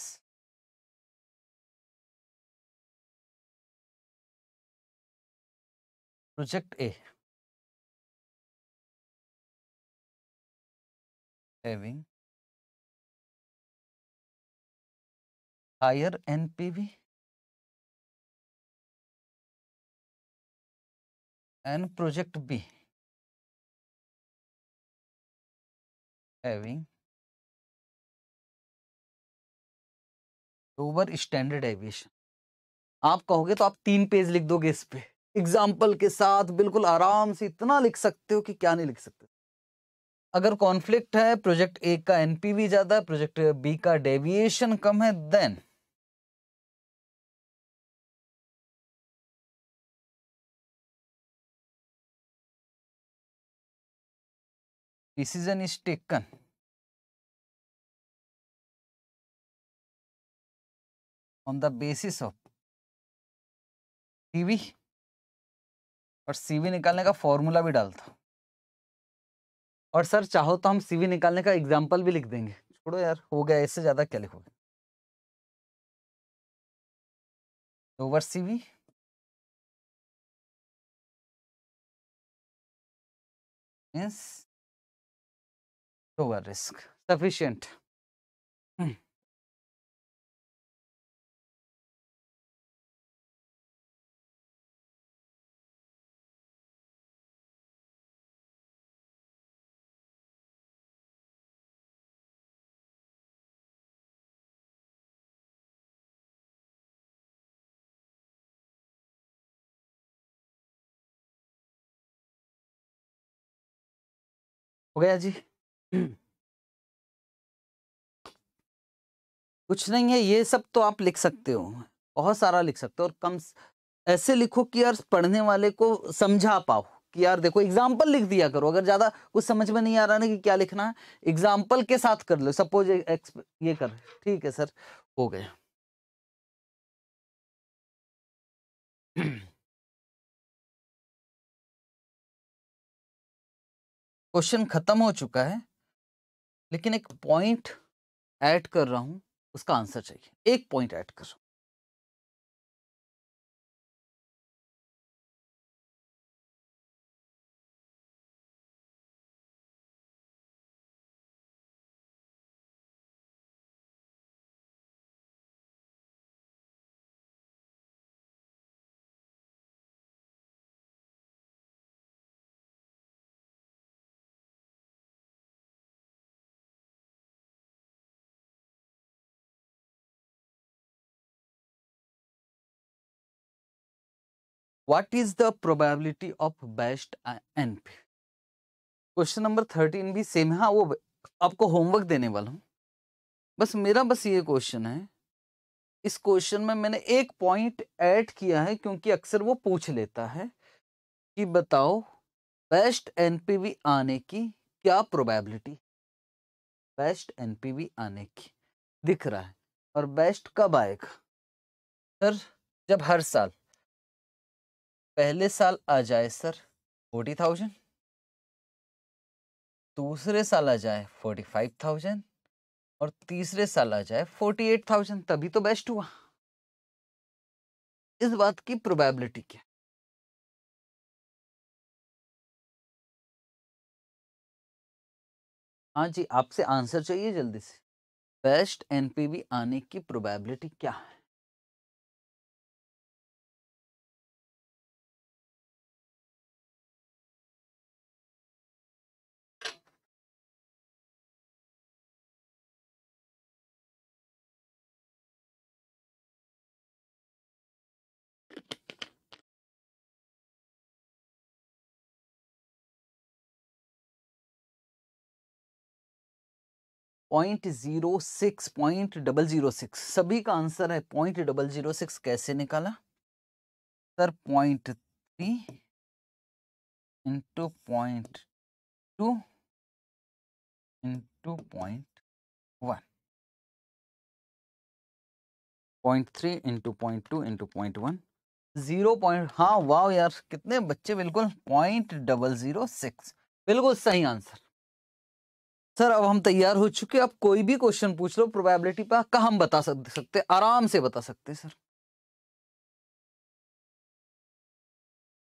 project A having higher NPV and project B having over standard aviation आप कहोगे तो आप तीन पेज लिख दोगे इस पे एग्जाम्पल के साथ बिल्कुल आराम से इतना लिख सकते हो कि क्या नहीं लिख सकते अगर कॉन्फ्लिक्ट है प्रोजेक्ट ए का एनपीवी ज्यादा है प्रोजेक्ट बी का डेविएशन कम है then decision is taken on the basis of TV और सीवी निकालने का फॉर्मूला भी डालता और सर चाहो तो हम सीवी निकालने का एग्जाम्पल भी लिख देंगे छोड़ो यार हो गया इससे ज़्यादा क्या लिखोगे over CV means over risk sufficient गया जी कुछ नहीं है ये सब तो आप लिख सकते हो बहुत सारा लिख सकते हो और कम ऐसे लिखो कि यार पढ़ने वाले को समझा पाओ कि यार देखो एग्जाम्पल लिख दिया करो अगर ज़्यादा कुछ समझ में नहीं आ रहा ना कि क्या लिखना है एग्जाम्पल के साथ कर लो सपोज ये कर ठीक है सर हो गया क्वेश्चन खत्म हो चुका है लेकिन एक पॉइंट ऐड कर रहा हूं उसका आंसर चाहिए एक पॉइंट ऐड कर रहा हूं what is the probability of best NP? Question number thirteen भी सेम है हाँ वो आपको होमवर्क देने वाला हूँ बस मेरा बस ये क्वेश्चन है इस क्वेश्चन में मैंने एक पॉइंट ऐड किया है क्योंकि अक्सर वो पूछ लेता है कि बताओ बेस्ट एनपीवी आने की क्या प्रोबेबिलिटी बेस्ट एनपीवी आने की दिख रहा है और बेस्ट कब आएगा सर जब हर साल पहले साल आ जाए सर फोर्टी थाउजेंड दूसरे साल आ जाए फोर्टी फाइव थाउजेंड और तीसरे साल आ जाए फोर्टी एट थाउजेंड तभी तो बेस्ट हुआ इस बात की प्रोबेबिलिटी क्या हाँ जी आपसे आंसर चाहिए जल्दी से बेस्ट एनपीवी आने की प्रोबेबिलिटी क्या है point zero six point double zero six सभी का आंसर है पॉइंट डबल जीरो सिक्स कैसे निकाला sir point three into point two into point one point three into point two into point one zero point हाँ वाह यार कितने बच्चे बिल्कुल पॉइंट डबल जीरो सिक्स बिल्कुल सही आंसर सर अब हम तैयार हो चुके अब कोई भी क्वेश्चन पूछ लो प्रोबेबिलिटी पर कहा हम बता सकते आराम से बता सकते सर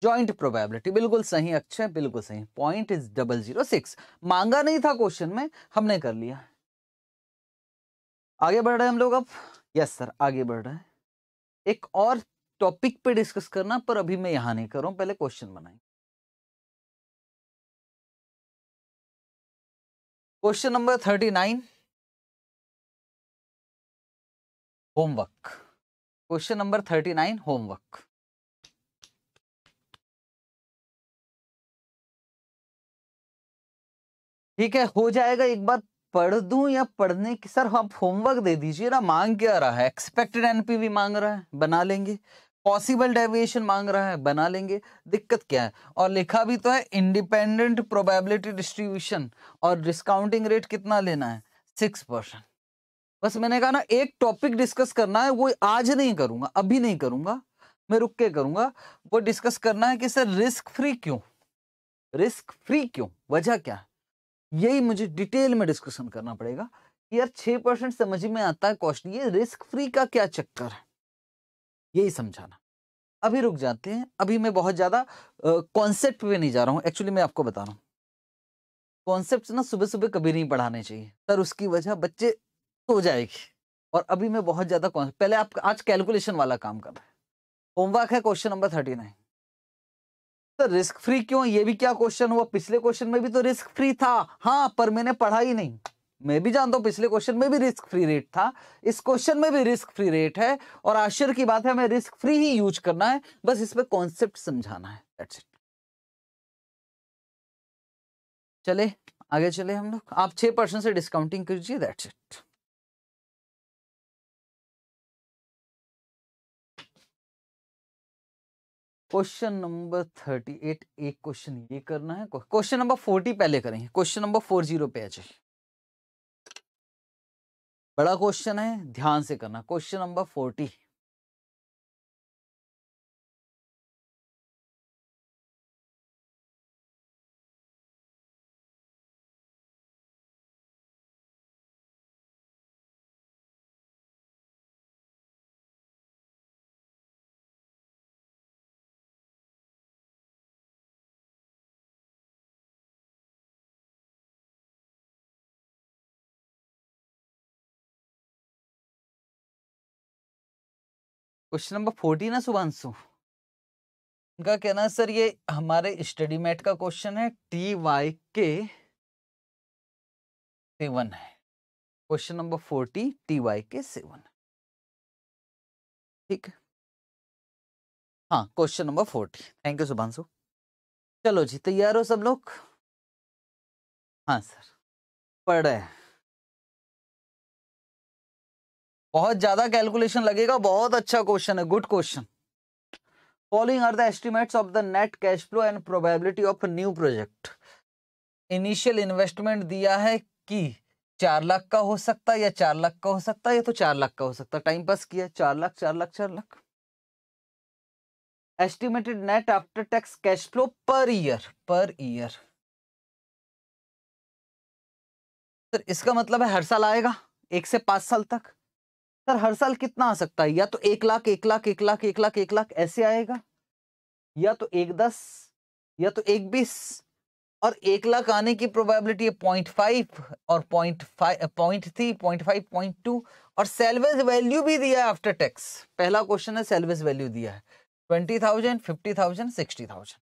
जॉइंट प्रोबेबिलिटी बिल्कुल सही अक्षय अच्छा बिल्कुल सही point is double zero six मांगा नहीं था क्वेश्चन में हमने कर लिया आगे बढ़ रहे हैं हम लोग अब यस सर आगे बढ़ रहे हैं एक और टॉपिक पे डिस्कस करना पर अभी मैं यहाँ नहीं कर रहा हूँ पहले क्वेश्चन बनाएंगे question number thirty nine homework question number thirty nine homework ठीक है हो जाएगा एक बार पढ़ दूं या पढ़ने की सर आप होमवर्क दे दीजिए ना मांग क्या रहा है एक्सपेक्टेड एनपीवी मांग रहा है बना लेंगे पॉसिबल डेविएशन मांग रहा है बना लेंगे दिक्कत क्या है और लिखा भी तो है इंडिपेंडेंट प्रोबेबिलिटी डिस्ट्रीब्यूशन और डिस्काउंटिंग रेट कितना लेना है सिक्स परसेंट बस मैंने कहा ना एक टॉपिक डिस्कस करना है वो आज नहीं करूंगा अभी नहीं करूंगा मैं रुक के करूंगा वो डिस्कस करना है कि सर रिस्क फ्री क्यों रिस्क फ्री क्यों वजह क्या है यही मुझे डिटेल में डिस्कशन करना पड़ेगा यार छह परसेंट समझ में आता है कॉस्टली ये रिस्क फ्री का क्या चक्कर है यही समझाना अभी रुक जाते हैं अभी मैं बहुत ज़्यादा कॉन्सेप्ट पे नहीं जा रहा हूँ एक्चुअली मैं आपको बता रहा हूँ कॉन्सेप्ट ना सुबह सुबह कभी नहीं पढ़ाने चाहिए सर उसकी वजह बच्चे सो जाएगी और अभी मैं बहुत ज़्यादा पहले आप आज कैलकुलेशन वाला काम कर रहे हैं होमवर्क है question number thirty nine sir risk free क्यों ये भी क्या क्वेश्चन हुआ पिछले क्वेश्चन में भी तो रिस्क फ्री था हाँ पर मैंने पढ़ा ही नहीं मैं भी जानता हूं पिछले क्वेश्चन में भी रिस्क फ्री रेट था इस क्वेश्चन में भी रिस्क फ्री रेट है और आश्चर्य की बात है हमें रिस्क फ्री ही यूज करना है बस इसमें कॉन्सेप्ट समझाना है That's it. चले आगे चले हम लोग आप छह परसेंट से डिस्काउंटिंग कीजिए that it question number thirty eight एक क्वेश्चन ये करना है क्वेश्चन नंबर फोर्टी पहले करेंगे क्वेश्चन नंबर फोर जीरो पे आ जाइए बड़ा क्वेश्चन है ध्यान से करना question number forty question number fourteen है सुभांशु उनका कहना सर ये हमारे स्टडी मैट का क्वेश्चन है टी वाई के सेवन है question number forty T Y K seven ठीक है हाँ question number forty thank you Subhanshu चलो जी तैयार हो सब लोग हाँ सर पढ़ रहे हैं बहुत ज्यादा कैलकुलेशन लगेगा बहुत अच्छा क्वेश्चन है good question following are the estimates of the net cash flow and probability of new project initial investment दिया है कि चार लाख का हो सकता है या चार लाख का हो सकता है या तो चार लाख का हो सकता है टाइम पास किया चार लाख चार लाख चार lakh estimated net after tax cash flow per year per year sir इसका मतलब है हर साल आएगा एक से पांच साल तक सर हर साल कितना आ सकता है या तो एक लाख एक लाख एक लाख एक लाख एक लाख ऐसे आएगा या तो एक दस या तो एक बीस और एक लाख आने की प्रोबेबिलिटी है पॉइंट फाइव और point five point three point five point two और सेल्वेज वैल्यू भी दिया है आफ्टर टैक्स पहला क्वेश्चन है सेल्वेज वैल्यू दिया है twenty thousand fifty thousand sixty thousand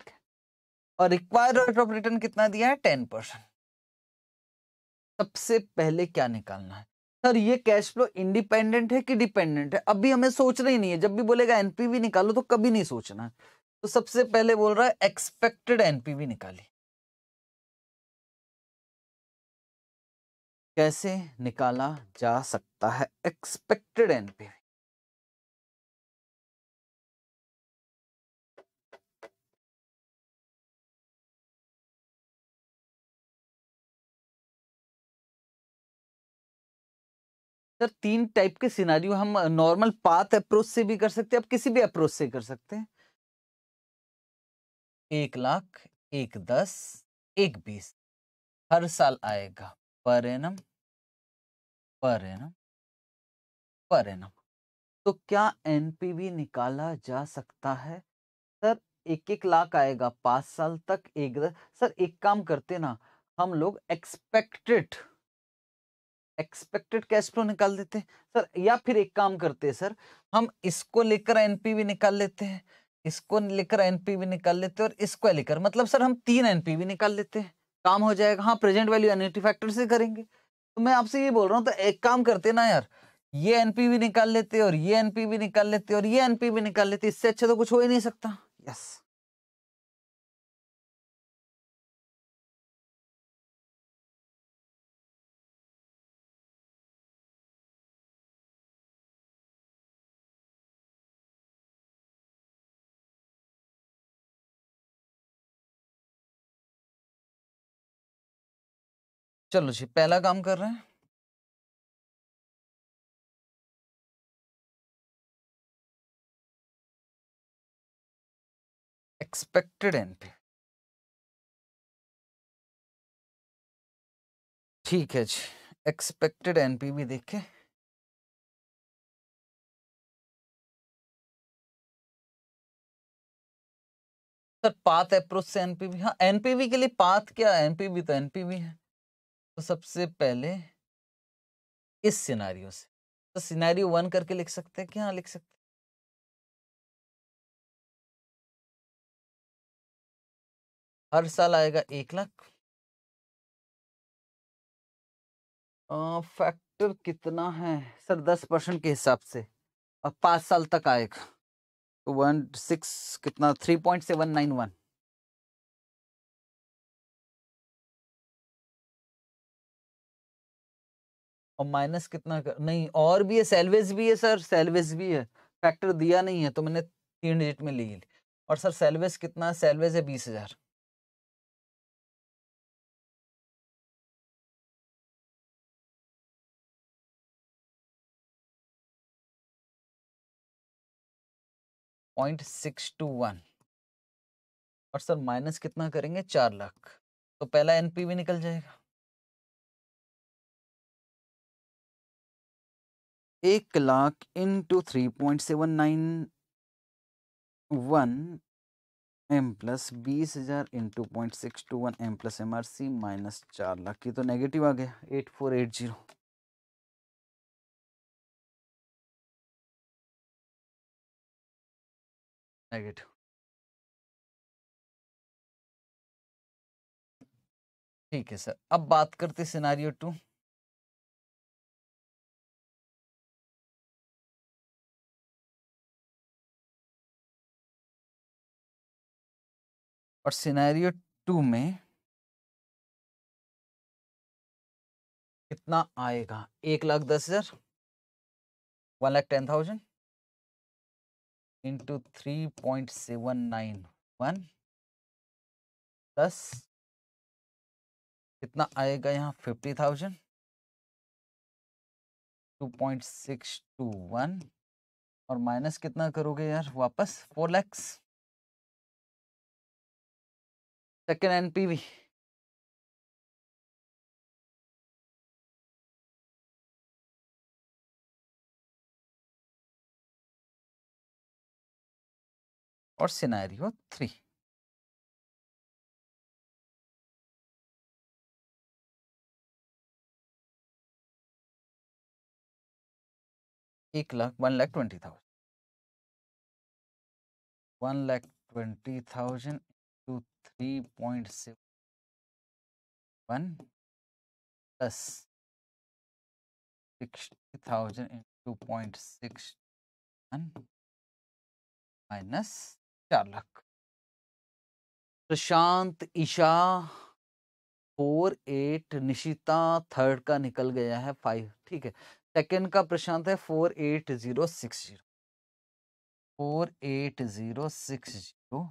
ठीक है और रिक्वायर्ड रेट ऑफ रिटर्न कितना दिया है टेन परसेंट सबसे पहले क्या निकालना है सर ये कैश फ्लो इंडिपेंडेंट है कि डिपेंडेंट है अभी हमें सोचना ही नहीं है जब भी बोलेगा एनपीवी निकालो तो कभी नहीं सोचना है तो सबसे पहले बोल रहा है एक्सपेक्टेड एनपीवी निकाली कैसे निकाला जा सकता है एक्सपेक्टेड एनपीवी सर तीन टाइप के सिनारियो हम नॉर्मल पाथ अप्रोच से भी कर सकते हैं आप किसी भी अप्रोच से कर सकते हैं एक लाख एक दस एक बीस हर साल आएगा per annum per annum per annum तो क्या एनपीवी निकाला जा सकता है सर एक एक लाख आएगा पाँच साल तक एक दस सर एक काम करते ना हम लोग एक्सपेक्टेड एक्सपेक्टेड कैश फ्लो निकाल देते हैं सर या फिर एक काम करते हैं सर हम इसको लेकर एनपीवी निकाल लेते हैं इसको लेकर एनपीवी निकाल लेते हैं और इसको लेकर मतलब सर हम तीन एनपीवी निकाल लेते हैं काम हो जाएगा हाँ प्रेजेंट वैल्यू एनिटी फैक्टर से करेंगे तो मैं आपसे ये बोल रहा हूँ तो एक काम करते ना यार ये एनपीवी निकाल लेते और ये एनपीवी निकाल लेते और ये एनपीवी निकाल लेते इससे अच्छा तो कुछ हो ही नहीं सकता यस चलो जी पहला काम कर रहे हैं एक्सपेक्टेड एनपी ठीक है जी एक्सपेक्टेड एनपी भी देखे सर पाथ अप्रोच से एनपीवी हाँ एनपीवी के लिए पाथ क्या एनपीवी तो एनपीवी है तो सबसे पहले इस सिनारियो से तो सिनारियो वन करके लिख सकते हैं क्या हाँ, लिख सकते हैं हर साल आएगा एक लाख फैक्टर कितना है सर दस परसेंट के हिसाब से और पाँच साल तक आएगा तो वन सिक्स कितना three point seven nine one और माइनस कितना कर नहीं और भी है सेलवेज भी है सर सेलवेज भी है फैक्टर दिया नहीं है तो मैंने तीन डिजिट में ली और सर सेलवेज कितना सेलवेज है बीस हजार पॉइंट सिक्स टू वन और सर माइनस कितना करेंगे चार लाख तो पहला एनपीवी निकल जाएगा एक lakh into three point seven nine one M plus बीस हज़ार into point six two one M plus M R C minus चार लाख की तो नेगेटिव आ गया eight four eight zero negative ठीक है सर अब बात करते सिनारियो टू और सिनेरियो टू में कितना आएगा एक लाख दस हजार one lakh ten thousand into three point seven nine one plus कितना आएगा यहाँ fifty thousand two point six two one और माइनस कितना करोगे यार वापस फोर लैक्स second NPV. और सिनेरियो थ्री एक lakh one lakh twenty thousand one lakh twenty thousand three point seven plus sixty thousand into point six one minus चार lakh Prashant Isha four eight Nishita third का निकल गया है फाइव ठीक है सेकेंड का प्रशांत है four eight zero six zero four eight zero six zero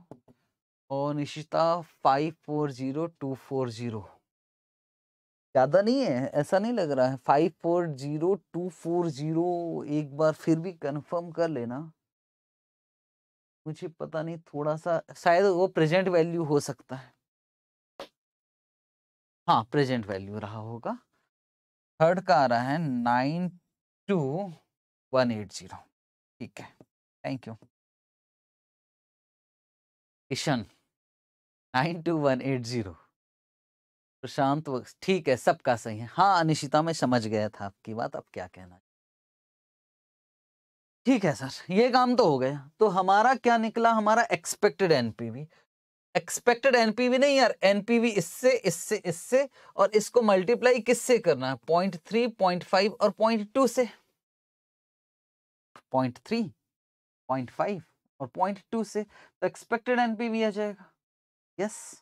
और Nishita five four zero two four zero ज़्यादा नहीं है ऐसा नहीं लग रहा है five four zero two four zero एक बार फिर भी कंफर्म कर लेना मुझे पता नहीं थोड़ा सा शायद वो प्रेजेंट वैल्यू हो सकता है हाँ प्रेजेंट वैल्यू रहा होगा थर्ड का आ रहा है nine two one eight zero ठीक है thank you Kishan 92180 zero Prashant वक्त ठीक है सबका सही है हाँ अनिशिता मैं समझ गया था आपकी बात अब क्या कहना ठीक है सर ये काम तो हो गया तो हमारा क्या निकला हमारा एक्सपेक्टेड एनपीवी एक्सपेक्टेड एनपीवी नहीं यार एनपीवी इससे इससे इससे और इसको मल्टीप्लाई किससे करना है पॉइंट थ्री पॉइंट फाइव और पॉइंट टू से पॉइंट थ्री पॉइंट फाइव और पॉइंट टू से तो एक्सपेक्टेड एनपीवी आ जाएगा Yes.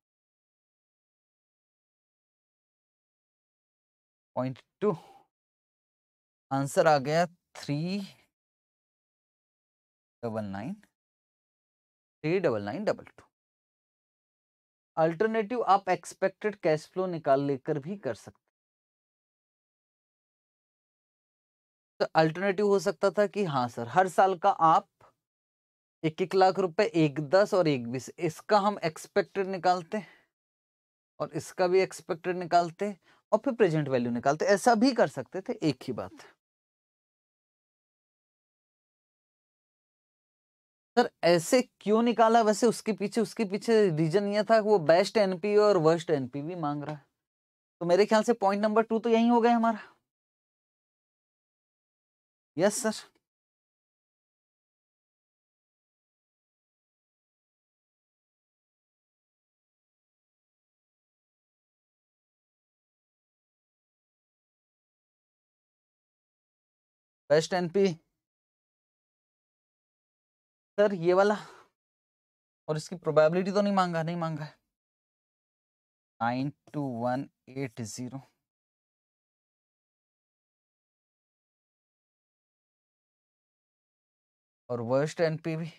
पॉइंट टू आंसर आ गया three double nine three double nine double two alternative आप एक्सपेक्टेड कैश फ्लो निकाल लेकर भी कर सकते तो अल्टरनेटिव हो सकता था कि हाँ सर हर साल का आप एक एक लाख रुपए एक दस और एक बीस इसका हम एक्सपेक्टेड निकालते और इसका भी एक्सपेक्टेड निकालते और फिर प्रेजेंट वैल्यू निकालते तो ऐसा भी कर सकते थे एक ही बात सर ऐसे क्यों निकाला वैसे उसके पीछे उसके पीछे रीजन यह था कि वो बेस्ट एनपी और वर्स्ट एनपी भी मांग रहा है तो मेरे ख्याल से पॉइंट नंबर टू तो यही हो गया हमारा yes sir best NP sir ये वाला और इसकी प्रोबेबिलिटी तो नहीं मांगा नहीं मांगा है nine two one eight zero और वर्स्ट एनपी भी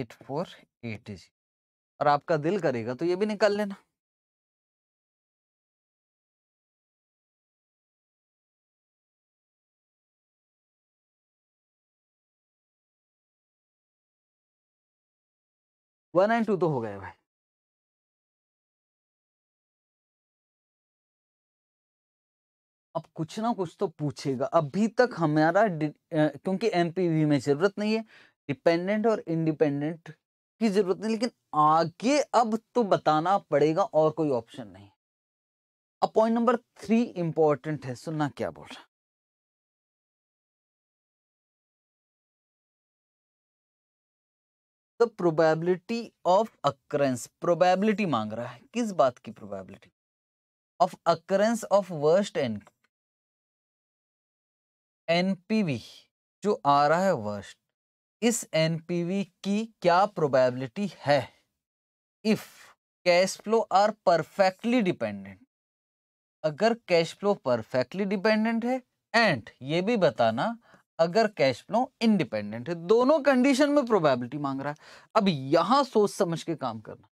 एट फोर एट जीरो और आपका दिल करेगा तो ये भी निकाल लेना वन एंड टू तो हो गए भाई अब कुछ ना कुछ तो पूछेगा अभी तक हमारा क्योंकि एमपीवी में जरूरत नहीं है डिपेंडेंट और इंडिपेंडेंट की जरूरत नहीं लेकिन आगे अब तो बताना पड़ेगा और कोई ऑप्शन नहीं अब पॉइंट नंबर थ्री इंपॉर्टेंट है सुनना क्या बोल रहा तो प्रोबेबिलिटी ऑफ अक्रेंस प्रोबेबिलिटी मांग रहा है किस बात की probability of occurrence of worst N NPV जो आ रहा है वर्स्ट इस एनपीवी की क्या प्रोबेबिलिटी है if cash flow are perfectly dependent अगर कैश फ्लो परफेक्टली डिपेंडेंट है एंड ये भी बताना अगर कैश फ्लो इंडिपेंडेंट है दोनों कंडीशन में प्रोबेबिलिटी मांग रहा है अब यहां सोच समझ के काम करना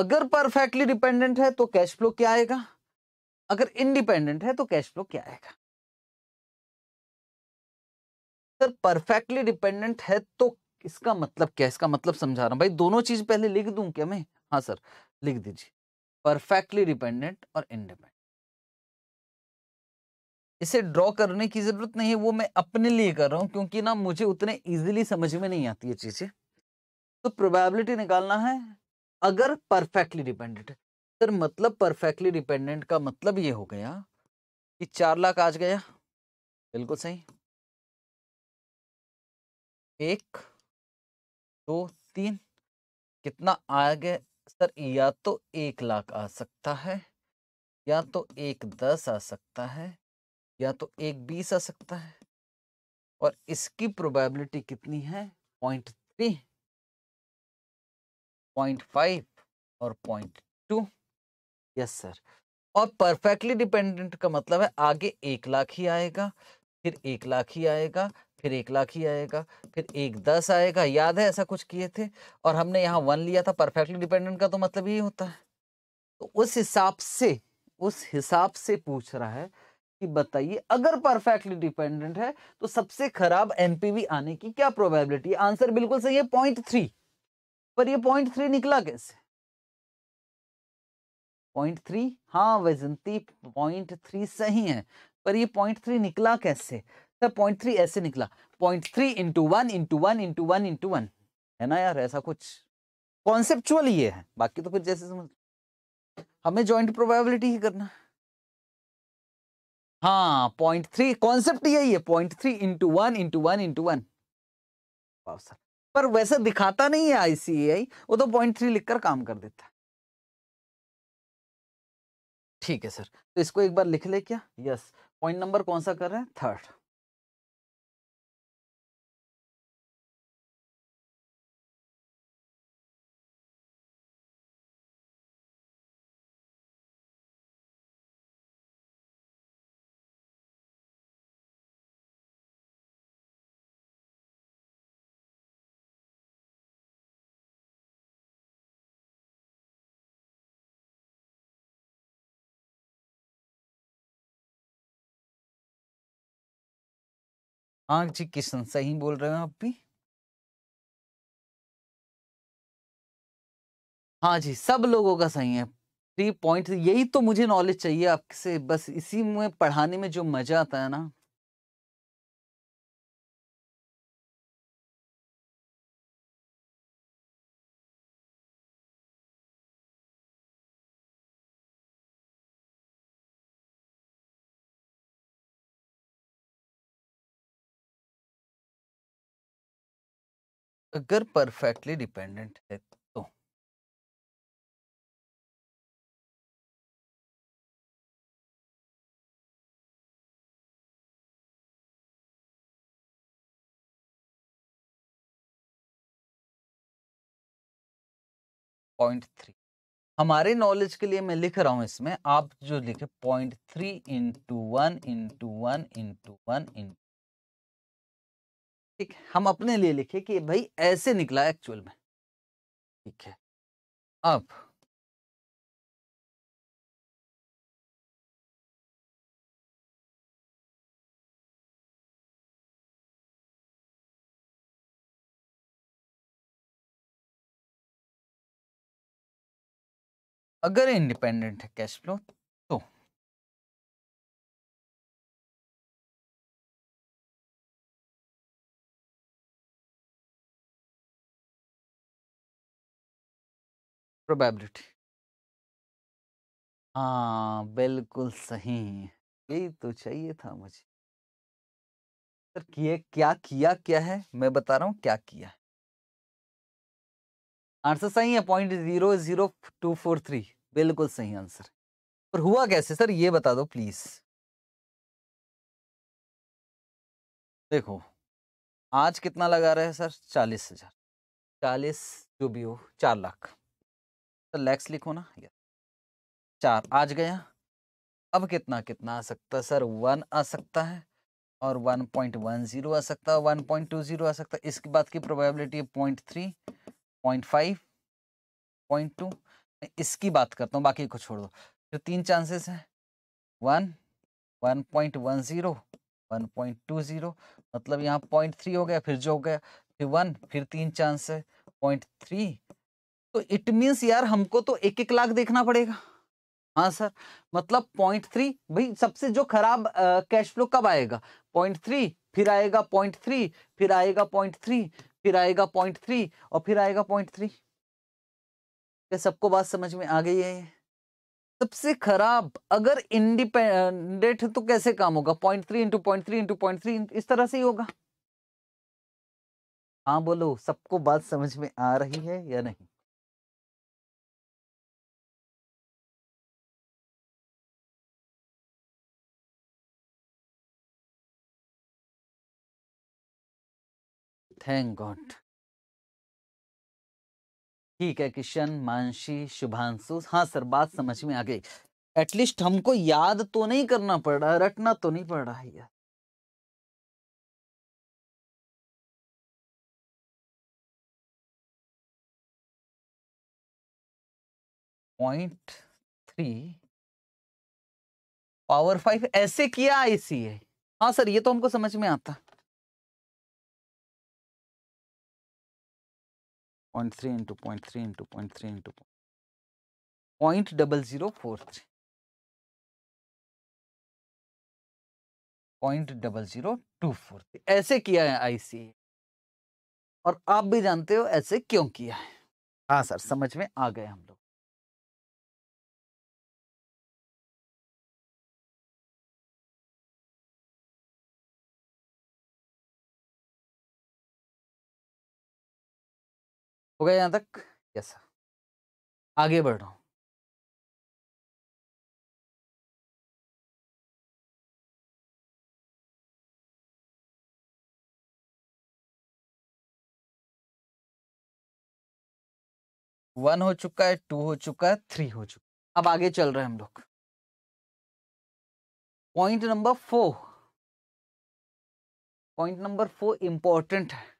अगर परफेक्टली डिपेंडेंट है तो कैश फ्लो क्या आएगा अगर इंडिपेंडेंट है तो कैश फ्लो क्या आएगा सर परफेक्टली डिपेंडेंट है तो इसका मतलब क्या इसका मतलब समझा रहा हूं भाई दोनों चीज पहले लिख दूं क्या मैं हाँ सर लिख दीजिए परफेक्टली डिपेंडेंट और इंडिपेंडेंट इसे ड्रॉ करने की ज़रूरत नहीं है वो मैं अपने लिए कर रहा हूँ क्योंकि ना मुझे उतने ईजिली समझ में नहीं आती ये चीज़ें तो प्रोबेबिलिटी निकालना है अगर परफेक्टली डिपेंडेंट सर मतलब परफेक्टली डिपेंडेंट का मतलब ये हो गया कि चार लाख आज गया बिल्कुल सही एक दो तीन कितना आ गया सर या तो एक लाख आ सकता है या तो एक दस आ सकता है या तो एक बीस आ सकता है और इसकी प्रोबेबिलिटी कितनी है पॉइंट थ्री पॉइंट फाइव और पॉइंट टू यस सर और परफेक्टली डिपेंडेंट का मतलब है आगे एक लाख ही आएगा फिर एक लाख ही आएगा फिर एक लाख ही आएगा फिर एक दस आएगा याद है ऐसा कुछ किए थे और हमने यहाँ वन लिया था परफेक्टली डिपेंडेंट का तो मतलब ये होता है तो उस हिसाब से उस हिसाब से पूछ रहा है कि बताइए अगर परफेक्टली डिपेंडेंट है तो सबसे खराब एमपीवी आने की क्या प्रोबेबिलिटी आंसर बिल्कुल सही है पॉइंट थ्री पर ये पॉइंट थ्री निकला कैसे पॉइंट थ्री हाँ वैजंती पॉइंट थ्री सही है पर ये पॉइंट थ्री निकला कैसे सर पॉइंट थ्री ऐसे निकला point three into one into one into one into one है ना यार ऐसा कुछ कॉन्सेप्चुअल ये है बाकी तो फिर जैसे समझ हमें जॉइंट प्रोबेबिलिटी ही करना है हाँ पॉइंट थ्री कॉन्सेप्ट यही है point three into one into one into one पर वैसे दिखाता नहीं है आईसीएआई वो तो पॉइंट थ्री लिखकर काम कर देता है ठीक है सर तो इसको एक बार लिख ले क्या यस पॉइंट नंबर कौन सा कर रहे हैं थर्ड हाँ जी किशन सही बोल रहे हो आप भी हाँ जी सब लोगों का सही है थ्री पॉइंट यही तो मुझे नॉलेज चाहिए आपसे बस इसी में पढ़ाने में जो मजा आता है ना अगर परफेक्टली डिपेंडेंट है तो पॉइंट थ्री हमारे नॉलेज के लिए मैं लिख रहा हूं इसमें आप जो लिखे point three into one into one into one into ठीक है हम अपने लिए लिखे कि भाई ऐसे निकला एक्चुअल में ठीक है अब अगर इंडिपेंडेंट है कैश फ्लो प्रोबेबिलिटी हाँ बिल्कुल सही यही तो चाहिए था मुझे सर किए क्या किया क्या है मैं बता रहा हूँ क्या किया आंसर सही है point zero zero two four three बिल्कुल सही आंसर पर हुआ कैसे सर ये बता दो प्लीज देखो आज कितना लगा रहे हैं सर चालीस हजार चालीस जो भी हो चार लाख तो लैक्स लिखो ना चार आज गया अब कितना कितना आ सकता सर वन आ सकता है और वन वन पॉइंट जीरो आ सकता है वन पॉइंट टू जीरो आ सकता है इसके बाद की probability point three point five point two मैं इसकी बात करता हूँ बाकी को छोड़ दो जो तीन चांसेस हैं one one point one zero one point two zero मतलब यहाँ पॉइंट थ्री हो गया फिर जो हो गया फिर वन फिर तीन चांस है पॉइंट थ्री तो इट मीन्स यार हमको तो एक एक लाख देखना पड़ेगा हाँ सर मतलब पॉइंट थ्री भाई सबसे जो खराब कैश फ्लो कब आएगा पॉइंट थ्री फिर आएगा पॉइंट थ्री फिर आएगा पॉइंट थ्री फिर आएगा पॉइंट थ्री और फिर आएगा पॉइंट थ्री क्या सबको बात समझ में आ गई है सबसे खराब अगर इंडिपेंडेंट तो कैसे काम होगा point three into point three into point three इस तरह से ही होगा हाँ बोलो सबको बात समझ में आ रही है या नहीं थैंक गॉड ठीक है किशन मानसी शुभांशु हाँ सर बात समझ में आ गई एटलीस्ट हमको याद तो नहीं करना पड़ रहा रटना तो नहीं पड़ रहा है यार पॉइंट थ्री पावर फाइव ऐसे किया आईसीए हाँ सर ये तो हमको समझ में आता point three into point three into point three into point double zero four three point double zero two four three ऐसे किया है आईसी और आप भी जानते हो ऐसे क्यों किया है हाँ सर समझ में आ गए हम लोग हो गया यहाँ तक यस आगे बढ़ रहा हूँ वन हो चुका है टू हो चुका है थ्री हो चुका अब आगे चल रहे हैं हम लोग point number four point number four important है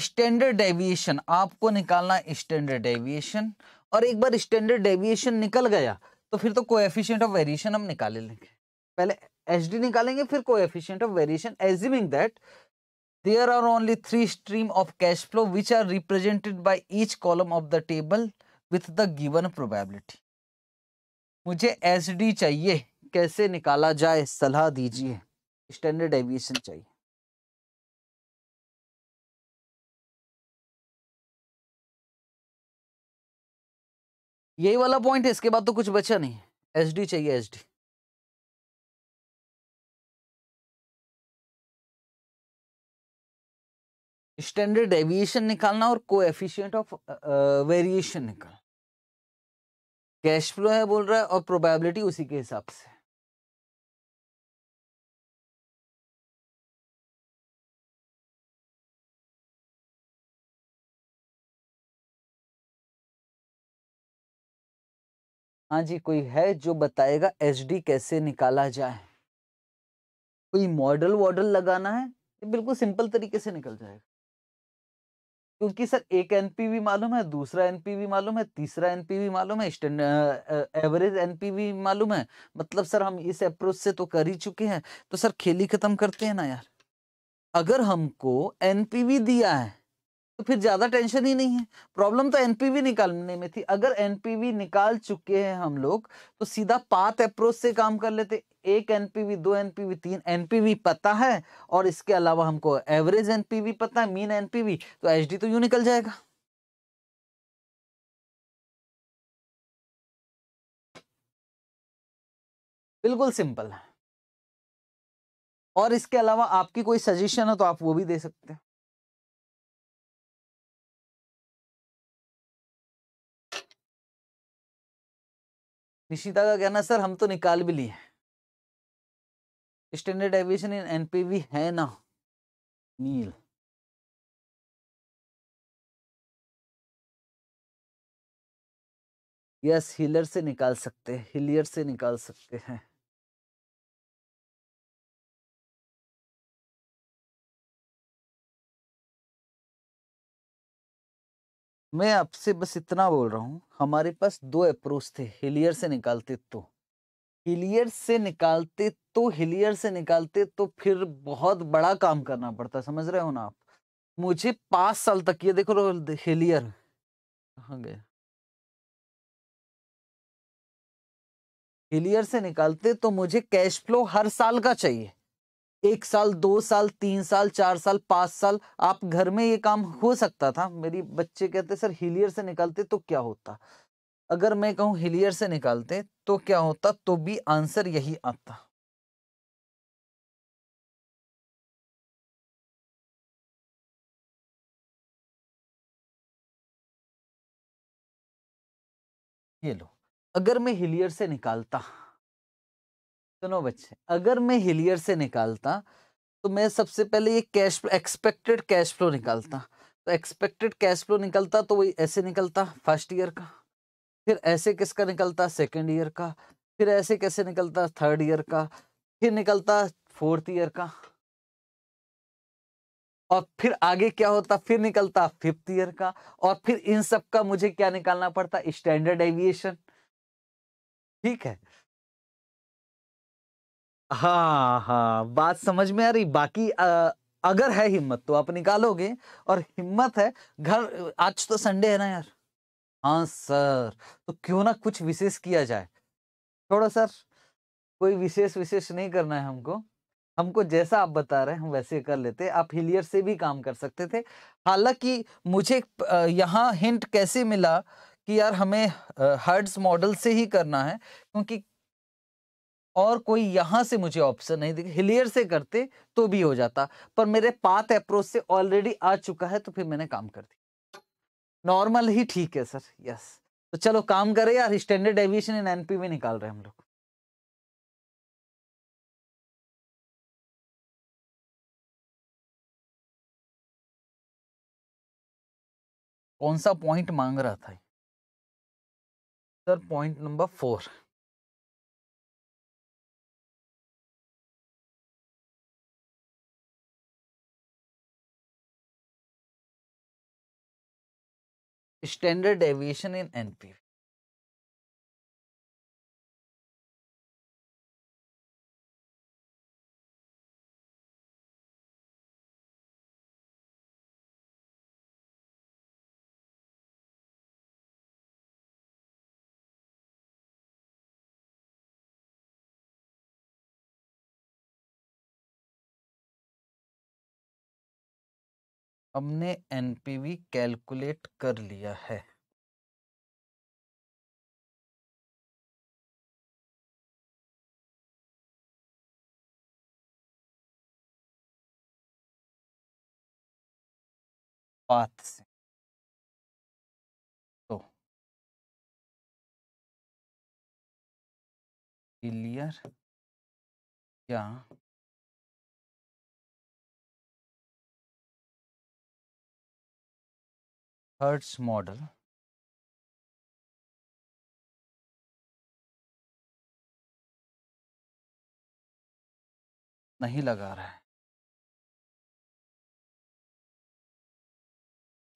स्टैंडर्ड डेविएशन आपको निकालना स्टैंडर्ड डेविएशन और एक बार स्टैंडर्ड डेविएशन निकल गया तो फिर तो कोएफिशिएंट ऑफ वेरिएशन हम निकाले लेंगे पहले एच डी निकालेंगे फिर coefficient of variation assuming that there are only three stream of cash flow which are represented by each column of the table with the given probability मुझे H D चाहिए कैसे निकाला जाए सलाह दीजिए स्टैंडर्ड एविएशन चाहिए यही वाला पॉइंट है इसके बाद तो कुछ बचा नहीं एस डी चाहिए एस डी स्टैंडर्ड डेविएशन निकालना और को एफिशियंट ऑफ वेरिएशन निकालना कैश फ्लो है बोल रहा है और प्रोबेबिलिटी उसी के हिसाब से हाँ जी कोई है जो बताएगा डी कैसे निकाला जाए कोई मॉडल वॉडल लगाना है ये बिल्कुल सिंपल तरीके से निकल जाएगा क्योंकि सर एक एनपीवी मालूम है दूसरा एनपीवी मालूम है तीसरा एनपीवी मालूम है एवरेज एनपीवी मालूम है मतलब सर हम इस अप्रोच से तो कर ही चुके हैं तो सर खेली खत्म करते हैं ना यार अगर हमको एनपीवी दिया है तो फिर ज़्यादा टेंशन ही नहीं है प्रॉब्लम तो एनपीवी निकालने में थी अगर एनपीवी निकाल चुके हैं हम लोग तो सीधा पाथ अप्रोच से काम कर लेते एक एनपीवी दो एनपीवी तीन एनपीवी पता है और इसके अलावा हमको एवरेज एनपीवी पता है मीन एनपीवी तो एच तो यू निकल जाएगा बिल्कुल सिंपल है और इसके अलावा आपकी कोई सजेशन हो तो आप वो भी दे सकते हैं निशिता का कहना सर हम तो निकाल भी लिए स्टैंडर्ड एविएशन इन एनपीवी है ना नील यस हिलर से निकाल सकते हैं हिलियर से निकाल सकते हैं मैं आपसे बस इतना बोल रहा हूँ हमारे पास दो अप्रोच थे हिलियर से निकालते तो हिलियर से निकालते तो हिलियर से निकालते तो फिर बहुत बड़ा काम करना पड़ता समझ रहे हो ना आप मुझे पांच साल तक ये देखो हिलियर कहा गया हिलियर से निकालते तो मुझे कैश फ्लो हर साल का चाहिए एक साल दो साल तीन साल चार साल पांच साल आप घर में ये काम हो सकता था मेरी बच्चे कहते सर हिलियर से निकालते तो क्या होता अगर मैं कहूं हिलियर से निकालते तो क्या होता तो भी आंसर यही आता ये लो अगर मैं हिलियर से निकालता सुनो बच्चे अगर मैं हिलियर से निकालता तो मैं सबसे पहले ये कैश एक्सपेक्टेड कैश फ्लो निकालता तो एक्सपेक्टेड कैश फ्लो निकलता तो वही ऐसे निकलता फर्स्ट ईयर का फिर ऐसे किसका निकलता सेकेंड ईयर का फिर ऐसे कैसे निकलता थर्ड ईयर का फिर निकलता फोर्थ ईयर का और फिर आगे क्या होता फिर निकलता फिफ्थ ईयर का और फिर इन सब का मुझे क्या निकालना पड़ता स्टैंडर्ड एविएशन ठीक है हाँ हाँ बात समझ में आ रही बाकी आ, अगर है हिम्मत तो आप निकालोगे और हिम्मत है घर आज तो संडे है ना यार हाँ सर तो क्यों ना कुछ विशेष किया जाए थोड़ा सर कोई विशेष विशेष नहीं करना है हमको हमको जैसा आप बता रहे हैं हम वैसे कर लेते आप हिलियर से भी काम कर सकते थे हालांकि मुझे यहाँ हिंट कैसे मिला कि यार हमें हर्ड्स मॉडल से ही करना है क्योंकि और कोई यहां से मुझे ऑप्शन नहीं दिखे हिलियर से करते तो भी हो जाता पर मेरे पाथ अप्रोच से ऑलरेडी आ चुका है तो फिर मैंने काम कर दिया नॉर्मल ही ठीक है सर यस तो चलो काम करें यार स्टैंडर्ड एविएशन इन एनपी में निकाल रहे हैं हम लोग कौन सा पॉइंट मांग रहा था sir point number four standard deviation in NPV. हमने एनपीवी कैलकुलेट कर लिया है पाथ से तो क्लियर या हर्ट्स मॉडल नहीं लगा रहा है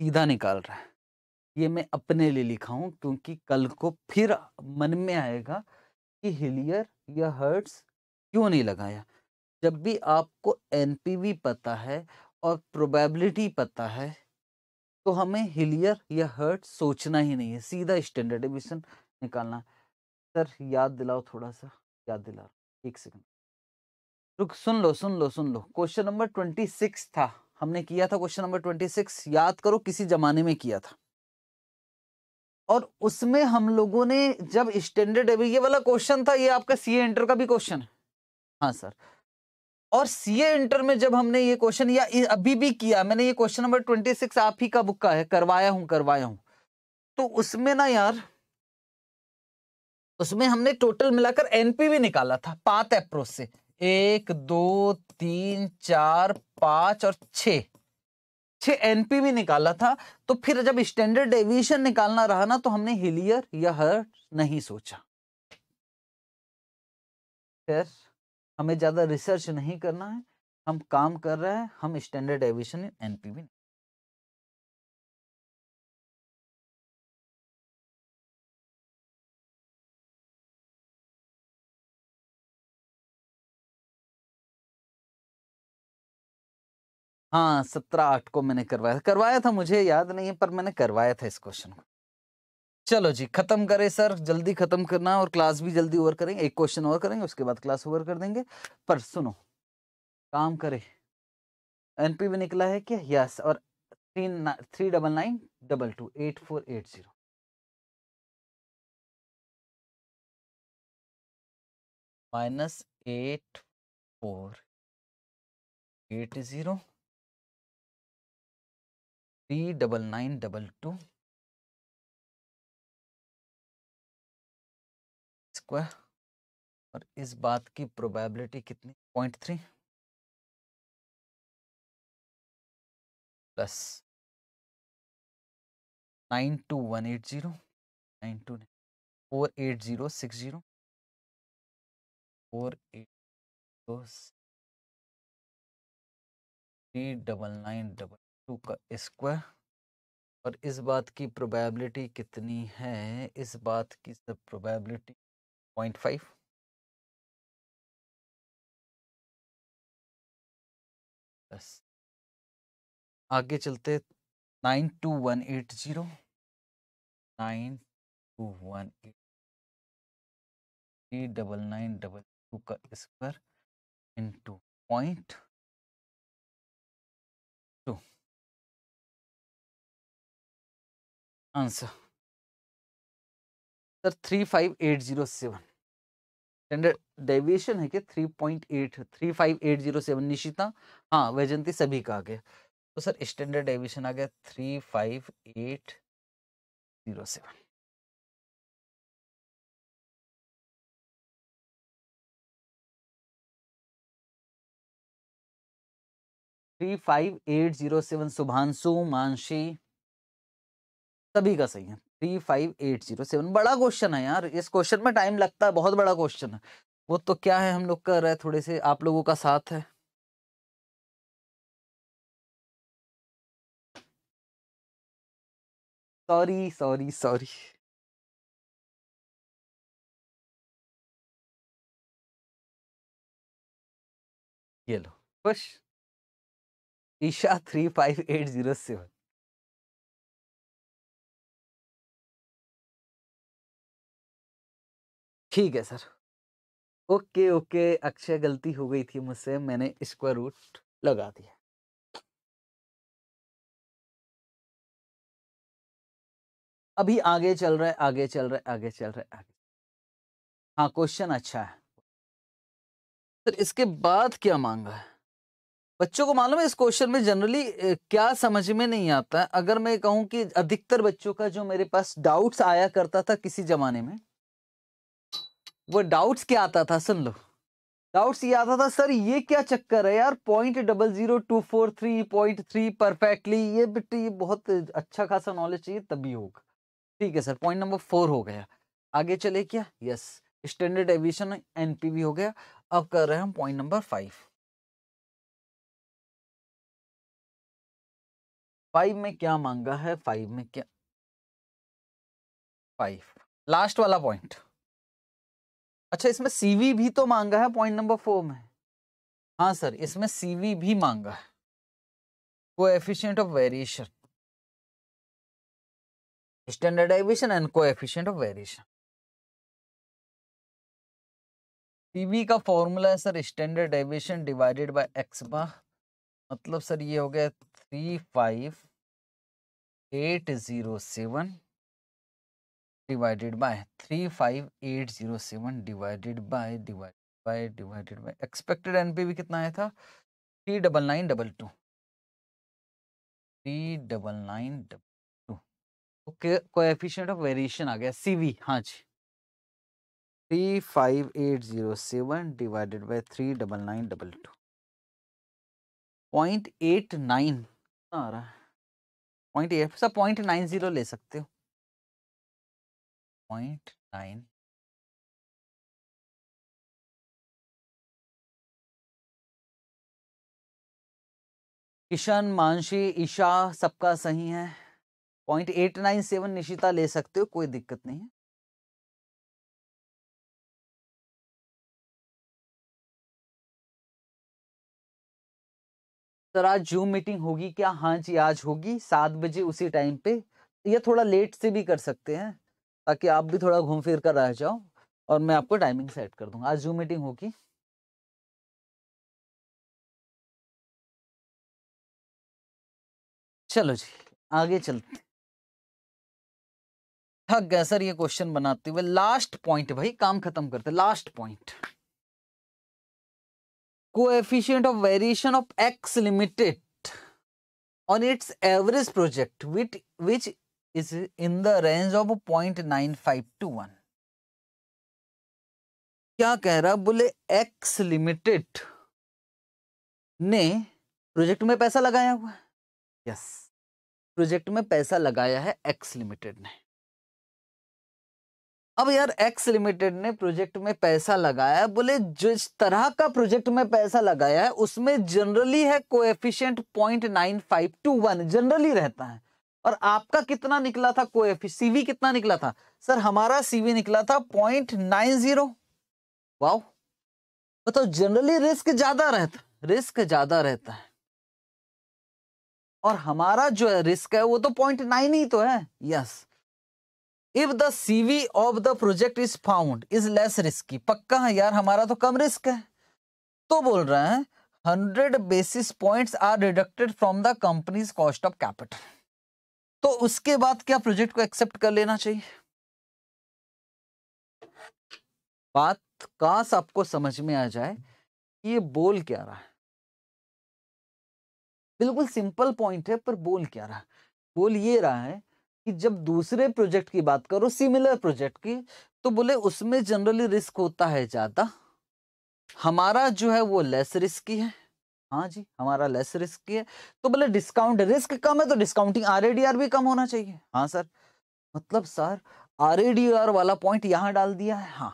सीधा निकाल रहा है ये मैं अपने लिए लिखा हूं क्योंकि कल को फिर मन में आएगा कि हिलियर या हर्ट्स क्यों नहीं लगाया जब भी आपको एनपीवी पता है और प्रोबेबिलिटी पता है तो हमें हिलियर या हर्ट सोचना ही नहीं है सीधा स्टैंडर्ड एविएशन निकालना सर याद दिलाओ थोड़ा सा याद दिलाओ एक सेकंड रुक सुन लो सुन लो सुन लो क्वेश्चन नंबर ट्वेंटी सिक्स था हमने किया था क्वेश्चन नंबर ट्वेंटी सिक्स याद करो किसी जमाने में किया था और उसमें हम लोगों ने जब स्टैंडर्ड ये वाला क्वेश्चन था ये आपका सी एंटर का भी क्वेश्चन है हाँ सर और सीए इंटर में जब हमने ये क्वेश्चन या अभी भी किया मैंने ये क्वेश्चन नंबर ट्वेंटी सिक्स आप ही का बुक का है करवाया हूं करवाया हूं तो उसमें ना यार उसमें हमने टोटल मिलाकर एनपी भी निकाला था पांच अप्रोच से एक दो तीन चार पांच और छ एनपी भी निकाला था तो फिर जब स्टैंडर्ड डेविएशन निकालना रहा ना तो हमने हिलियर या हर्ट नहीं सोचा फिर yes. हमें ज़्यादा रिसर्च नहीं करना है हम काम कर रहे हैं हम स्टैंडर्ड एविशन इन एनपीवी हाँ सत्रह आठ को मैंने करवाया करवाया था मुझे याद नहीं है पर मैंने करवाया था इस क्वेश्चन को चलो जी खत्म करें सर जल्दी खत्म करना और क्लास भी जल्दी ओवर करेंगे एक क्वेश्चन ओवर करेंगे उसके बाद क्लास ओवर कर देंगे पर सुनो काम करें एनपी भी निकला है क्या यस और three three double nine double two eight four eight zero minus eight four eight zero three double nine double two square और इस बात की प्रोबेबिलिटी कितनी point three plus nine two one eight zero nine two nine four eight zero six zero four eight three double nine double two का square और इस बात की प्रोबेबिलिटी कितनी है इस बात की सब प्रोबेबिलिटी 0.5 बस आगे चलते nine two one eight zero nine two one eight three double nine double two का square two point two answer sir three five eight zero seven standard deviation है कि three point eight three five eight zero seven Nishita हाँ वैजंती सभी का आ गया तो sir standard deviation आ गया three five eight zero seven three five eight zero seven Shubhanshu Mansi सभी का सही है three five eight zero seven बड़ा क्वेश्चन है यार इस क्वेश्चन में टाइम लगता है बहुत बड़ा क्वेश्चन है वो तो क्या है हम लोग कर रहे हैं थोड़े से आप लोगों का साथ है सॉरी सॉरी सॉरी ये लो खुश Isha three five eight zero seven ठीक है सर ओके ओके अक्षय गलती हो गई थी मुझसे मैंने स्क्वायर रूट लगा दिया अभी आगे चल रहा है आगे चल रहा है आगे चल रहा है आगे हाँ क्वेश्चन अच्छा है सर इसके बाद क्या मांगा है बच्चों को मालूम है इस क्वेश्चन में जनरली क्या समझ में नहीं आता है अगर मैं कहूँ कि अधिकतर बच्चों का जो मेरे पास डाउट्स आया करता था किसी जमाने में वो डाउट्स क्या आता था सुन लो डाउट्स ये आता था सर ये क्या चक्कर है यार point double zero two four three point three perfectly ये बिट्टी ये बहुत अच्छा खासा नॉलेज चाहिए तभी होगा ठीक है सर पॉइंट नंबर फोर हो गया आगे चले क्या यस स्टैंडर्ड एविएशन एनपीवी हो गया अब कर रहे हैं हम पॉइंट नंबर फाइव फाइव में क्या मांगा है फाइव में क्या फाइव लास्ट वाला पॉइंट अच्छा इसमें सीवी भी तो मांगा है पॉइंट नंबर फोर में हाँ सर इसमें सीवी भी मांगा है coefficient of variation standardization and coefficient of variation CV का फॉर्मूला है sir standardization divided by X bar मतलब सर ये हो गया three five eight zero seven divided by three five eight zero seven divided by divided by divided by expected NPV कितना आया था three double nine double two three double nine double two okay coefficient of variation आ गया CV हाँ जी three five eight zero seven divided by three double nine double two point eight nine आ रहा है point eight sir point nine zero ले सकते हो point nine Kishan Mansi Isha सबका सही है point eight nine seven Nishita ले सकते हो कोई दिक्कत नहीं है सर आज जूम मीटिंग होगी क्या हाँ जी आज होगी सात बजे उसी टाइम पे ये थोड़ा लेट से भी कर सकते हैं ताकि आप भी थोड़ा घूम फिर कर रह जाओ और मैं आपको टाइमिंग सेट कर दूंगा आज जूम मीटिंग होगी चलो जी आगे चलते थक गया सर ये क्वेश्चन बनाते हुए लास्ट पॉइंट भाई काम खत्म करते last point coefficient of variation of X limited on its average project which is in the range of five to one क्या कह रहा बोले एक्स लिमिटेड ने प्रोजेक्ट में पैसा लगाया हुआ है यस प्रोजेक्ट में पैसा लगाया है एक्स लिमिटेड ने अब यार एक्स लिमिटेड ने प्रोजेक्ट में पैसा लगाया बोले जिस तरह का प्रोजेक्ट में पैसा लगाया है उसमें जनरली है coefficient point nine five to one generally रहता है और आपका कितना निकला था को सीवी कितना निकला था सर हमारा सीवी निकला था पॉइंट नाइन जीरो वाओ बताओ जनरली रिस्क ज्यादा रहता रिस्क ज्यादा रहता है और हमारा जो है रिस्क है वो तो पॉइंट नाइन ही तो है yes if the CV of the project is found is less risky पक्का है यार हमारा तो कम रिस्क है तो बोल रहे हैं hundred basis point are deducted from the company's cost of capital तो उसके बाद क्या प्रोजेक्ट को एक्सेप्ट कर लेना चाहिए बात काश आपको समझ में आ जाए कि ये बोल क्या रहा है बिल्कुल सिंपल पॉइंट है पर बोल क्या रहा बोल ये रहा है कि जब दूसरे प्रोजेक्ट की बात करो सिमिलर प्रोजेक्ट की तो बोले उसमें जनरली रिस्क होता है ज्यादा हमारा जो है वो लेस रिस्की है हाँ जी हमारा लेस रिस्क है तो बोले डिस्काउंट रिस्क कम है तो डिस्काउंटिंग आर भी कम होना चाहिए हाँ सर मतलब सर आर वाला पॉइंट यहाँ डाल दिया है हाँ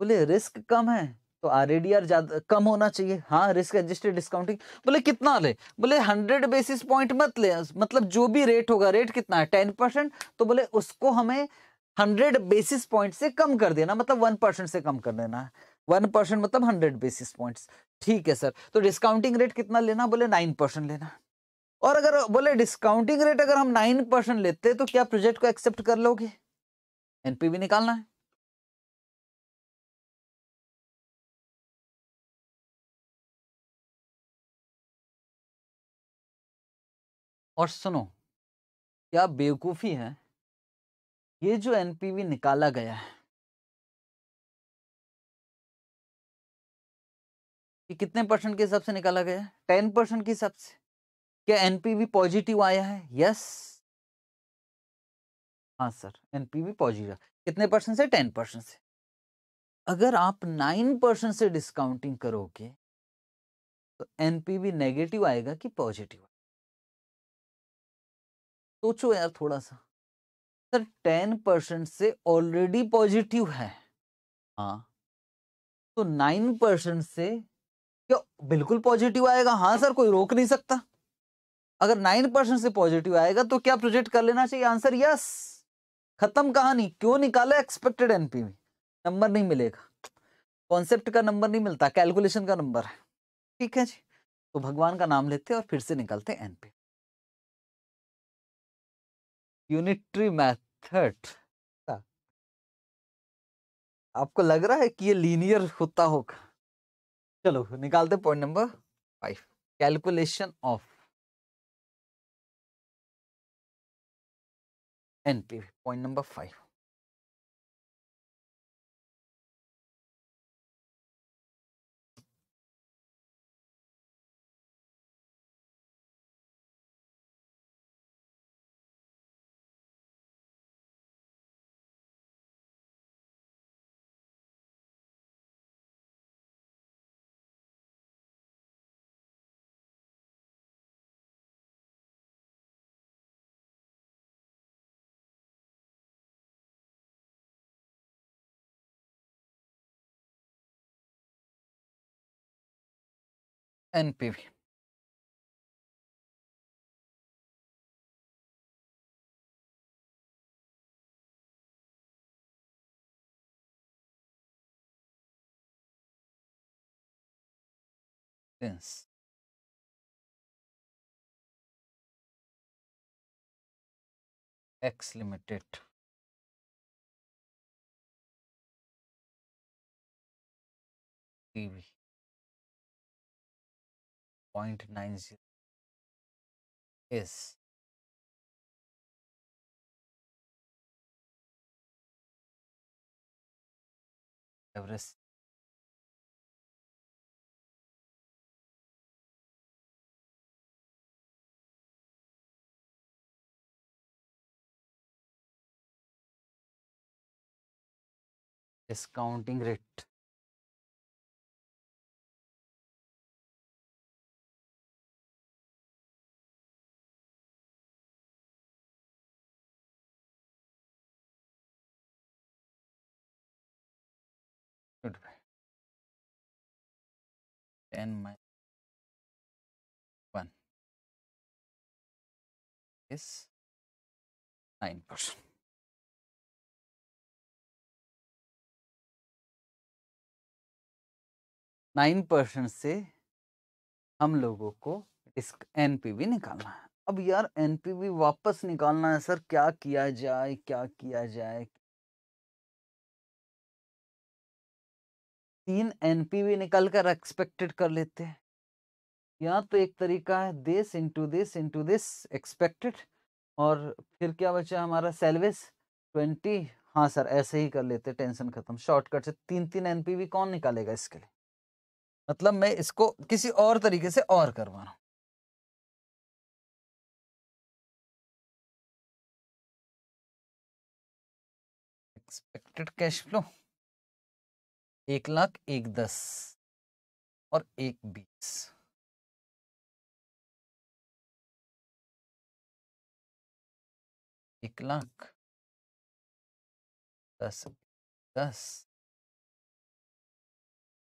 बोले रिस्क कम है तो आर ज्यादा कम होना चाहिए हाँ रिस्क एडजस्टेड डिस्काउंटिंग बोले कितना ले बोले हंड्रेड बेसिस पॉइंट मत ले मतलब जो भी रेट होगा रेट कितना है टेन परसेंट तो बोले उसको हमें हंड्रेड बेसिस पॉइंट से कम कर देना मतलब वन परसेंट से कम कर देना है वन परसेंट मतलब हंड्रेड बेसिस पॉइंट्स ठीक है सर तो डिस्काउंटिंग रेट कितना लेना बोले नाइन परसेंट लेना और अगर बोले डिस्काउंटिंग रेट अगर हम नाइन परसेंट लेते तो क्या प्रोजेक्ट को एक्सेप्ट कर लोगे एनपीवी निकालना है और सुनो क्या बेवकूफ़ी है ये जो एनपीवी निकाला गया है कि कितने परसेंट के हिसाब से निकाला गया टेन परसेंट के हिसाब से क्या एनपीवी पॉजिटिव आया है यस हाँ सर एनपीवी पॉजिटिव कितने परसेंट से टेन परसेंट से अगर आप नाइन परसेंट से डिस्काउंटिंग करोगे तो एनपीवी नेगेटिव आएगा कि पॉजिटिव सोचो यार थोड़ा सा सर टेन परसेंट से ऑलरेडी पॉजिटिव है हाँ तो नाइन परसेंट से बिल्कुल पॉजिटिव आएगा हाँ सर कोई रोक नहीं सकता अगर नाइन परसेंट से पॉजिटिव आएगा तो क्या प्रोजेक्ट कर लेना चाहिए आंसर यस खत्म कहानी क्यों निकाला एक्सपेक्टेड एनपी में नंबर नहीं मिलेगा कॉन्सेप्ट का नंबर नहीं मिलता कैलकुलेशन का नंबर है ठीक है जी तो भगवान का नाम लेते हैं और फिर से निकालते हैं एनपी यूनिट्री मैथड आपको लग रहा है कि ये लीनियर होता होगा चलो निकालते point number five calculation of NPV point number five NPV. Hence, X limited TV s Everest discounting rate 10 minus 1 is 9 percent. Nine percent से हम लोगों को इस एन निकालना है अब यार एन वापस निकालना है सर क्या किया जाए क्या किया जाए तीन एनपीवी निकाल कर एक्सपेक्टेड कर लेते हैं या तो एक तरीका है this into this into this expected और फिर क्या बचा हमारा सेल्वेस ट्वेंटी हाँ सर ऐसे ही कर लेते टेंशन खत्म शॉर्टकट से तीन तीन एनपीवी कौन निकालेगा इसके लिए मतलब मैं इसको किसी और तरीके से और करवा रहा एक्सपेक्टेड कैश फ्लो एक लाख एक दस और एक बीस एक लाख दस दस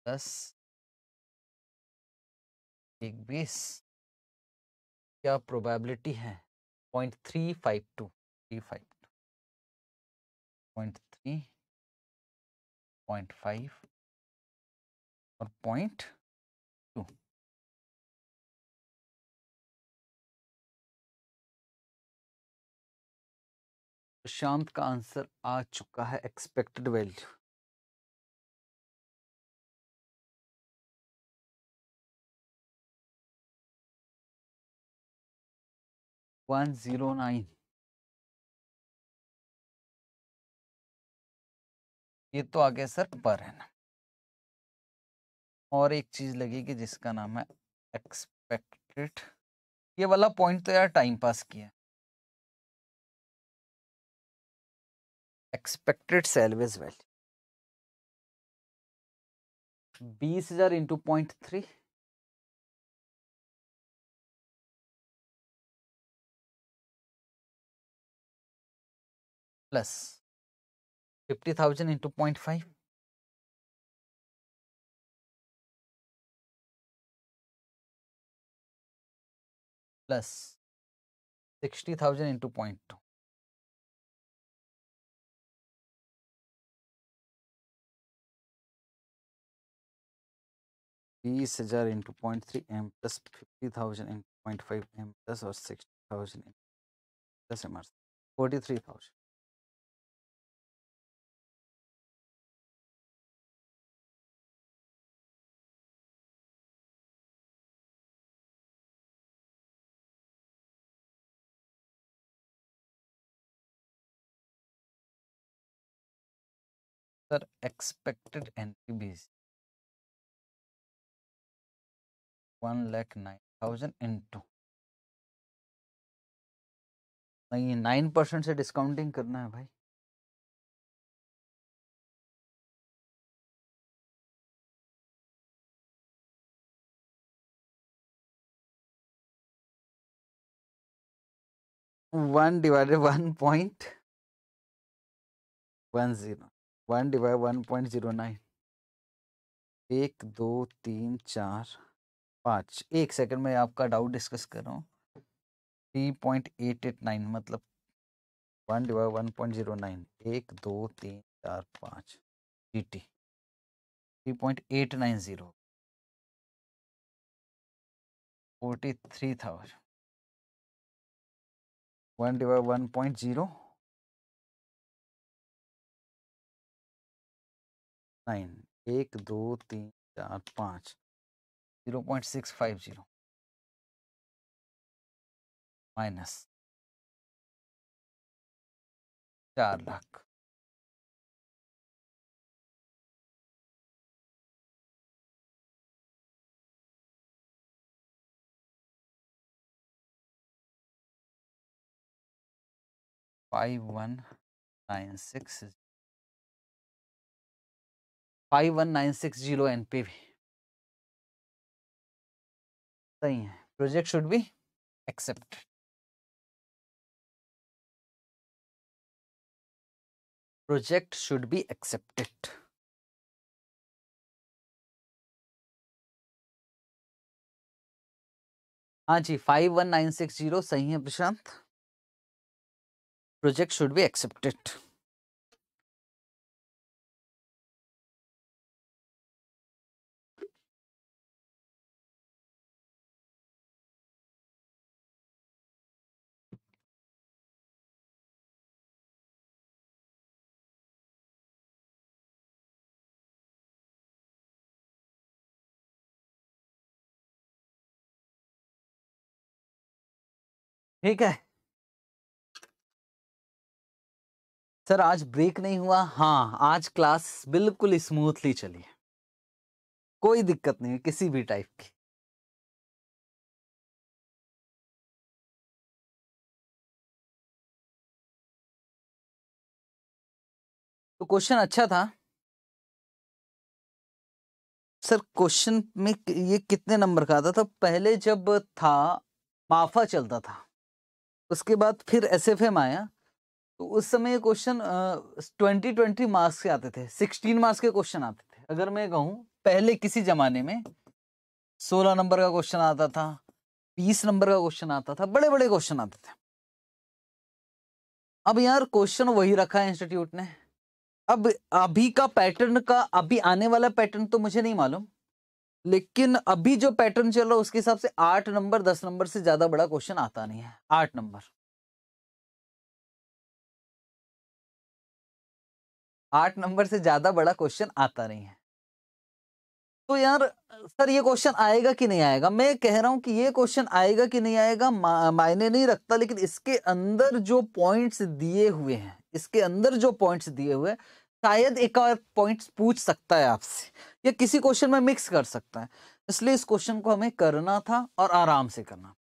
दस एक बीस क्या प्रोबेबिलिटी है point three five two three five two point three point five point two Shant का आंसर आ चुका है expected value one zero nine ये तो आगे सर पर है ना और एक चीज़ लगेगी जिसका नाम है एक्सपेक्टेड ये वाला पॉइंट तो यार टाइम पास किया एक्सपेक्टेड सेलवेज वैल्यू बीस हजार into point three plus fifty thousand into point five plus sixty thousand into point two बीस हजार into point three M plus fifty thousand into point five M plus और sixty thousand into plus M R forty three thousand expected expected one lakh nine thousand into नहीं nine percent से discounting करना है भाई one divided one point one zero one divide one point zero nine एक दो तीन चार पाँच एक सेकंड में आपका डाउट डिस्कस कर रहा हूँ three point eight eight nine मतलब one divide one point zero nine एक दो तीन चार पाँच G T three point eight nine zero forty three thousand one divide one point zero nine एक दो तीन चार पाँच zero point six five zero minus चार lakh five one nine six five one nine six zero N P V सही है project should be accepted project should be accepted हाँ जी five one nine six zero सही है Prashant project should be accepted ठीक है sir आज ब्रेक नहीं हुआ हाँ आज क्लास बिल्कुल स्मूथली चली है कोई दिक्कत नहीं किसी भी टाइप की तो क्वेश्चन अच्छा था सर क्वेश्चन में ये कितने नंबर का आता था पहले जब था माफा चलता था उसके बाद फिर एस एफ एम आया तो उस समय ये क्वेश्चन ट्वेंटी ट्वेंटी मार्क्स के आते थे सिक्सटीन मार्क्स के क्वेश्चन आते थे अगर मैं कहूँ पहले किसी ज़माने में सोलह नंबर का क्वेश्चन आता था बीस नंबर का क्वेश्चन आता था बड़े बड़े क्वेश्चन आते थे अब यार क्वेश्चन वही रखा है इंस्टीट्यूट ने अब अभी का पैटर्न का अभी आने वाला पैटर्न तो मुझे नहीं मालूम लेकिन अभी जो पैटर्न चल रहा है उसके हिसाब से आठ नंबर दस नंबर से ज्यादा बड़ा क्वेश्चन आता नहीं है आठ नंबर आठ नंबर से ज्यादा बड़ा क्वेश्चन आता नहीं है तो यार सर ये क्वेश्चन आएगा कि नहीं आएगा मैं कह रहा हूं कि ये क्वेश्चन आएगा कि नहीं आएगा मायने नहीं रखता लेकिन इसके अंदर जो पॉइंट्स दिए हुए हैं इसके अंदर जो पॉइंट्स दिए हुए हैं शायद एक और पॉइंट पूछ सकता है आपसे या किसी क्वेश्चन में मिक्स कर सकता है इसलिए इस क्वेश्चन को हमें करना था और आराम से करना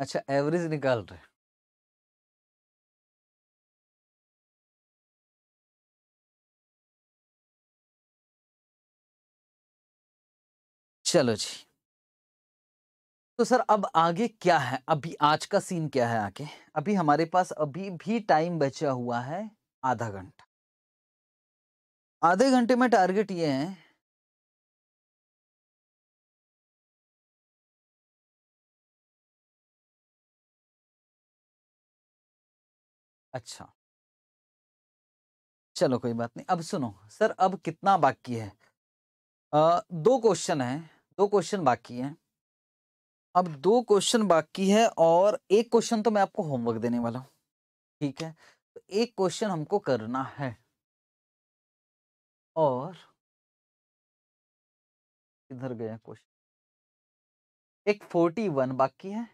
अच्छा एवरेज निकाल रहे चलो जी तो सर अब आगे क्या है अभी आज का सीन क्या है आगे अभी हमारे पास अभी भी टाइम बचा हुआ है आधा घंटा आधे घंटे में टारगेट ये है अच्छा चलो कोई बात नहीं अब सुनो सर अब कितना बाकी है आ, दो क्वेश्चन है दो क्वेश्चन बाकी हैं अब दो क्वेश्चन बाकी है और एक क्वेश्चन तो मैं आपको होमवर्क देने वाला हूं ठीक है तो एक क्वेश्चन हमको करना है और इधर गया क्वेश्चन एक फोर्टी वन बाकी है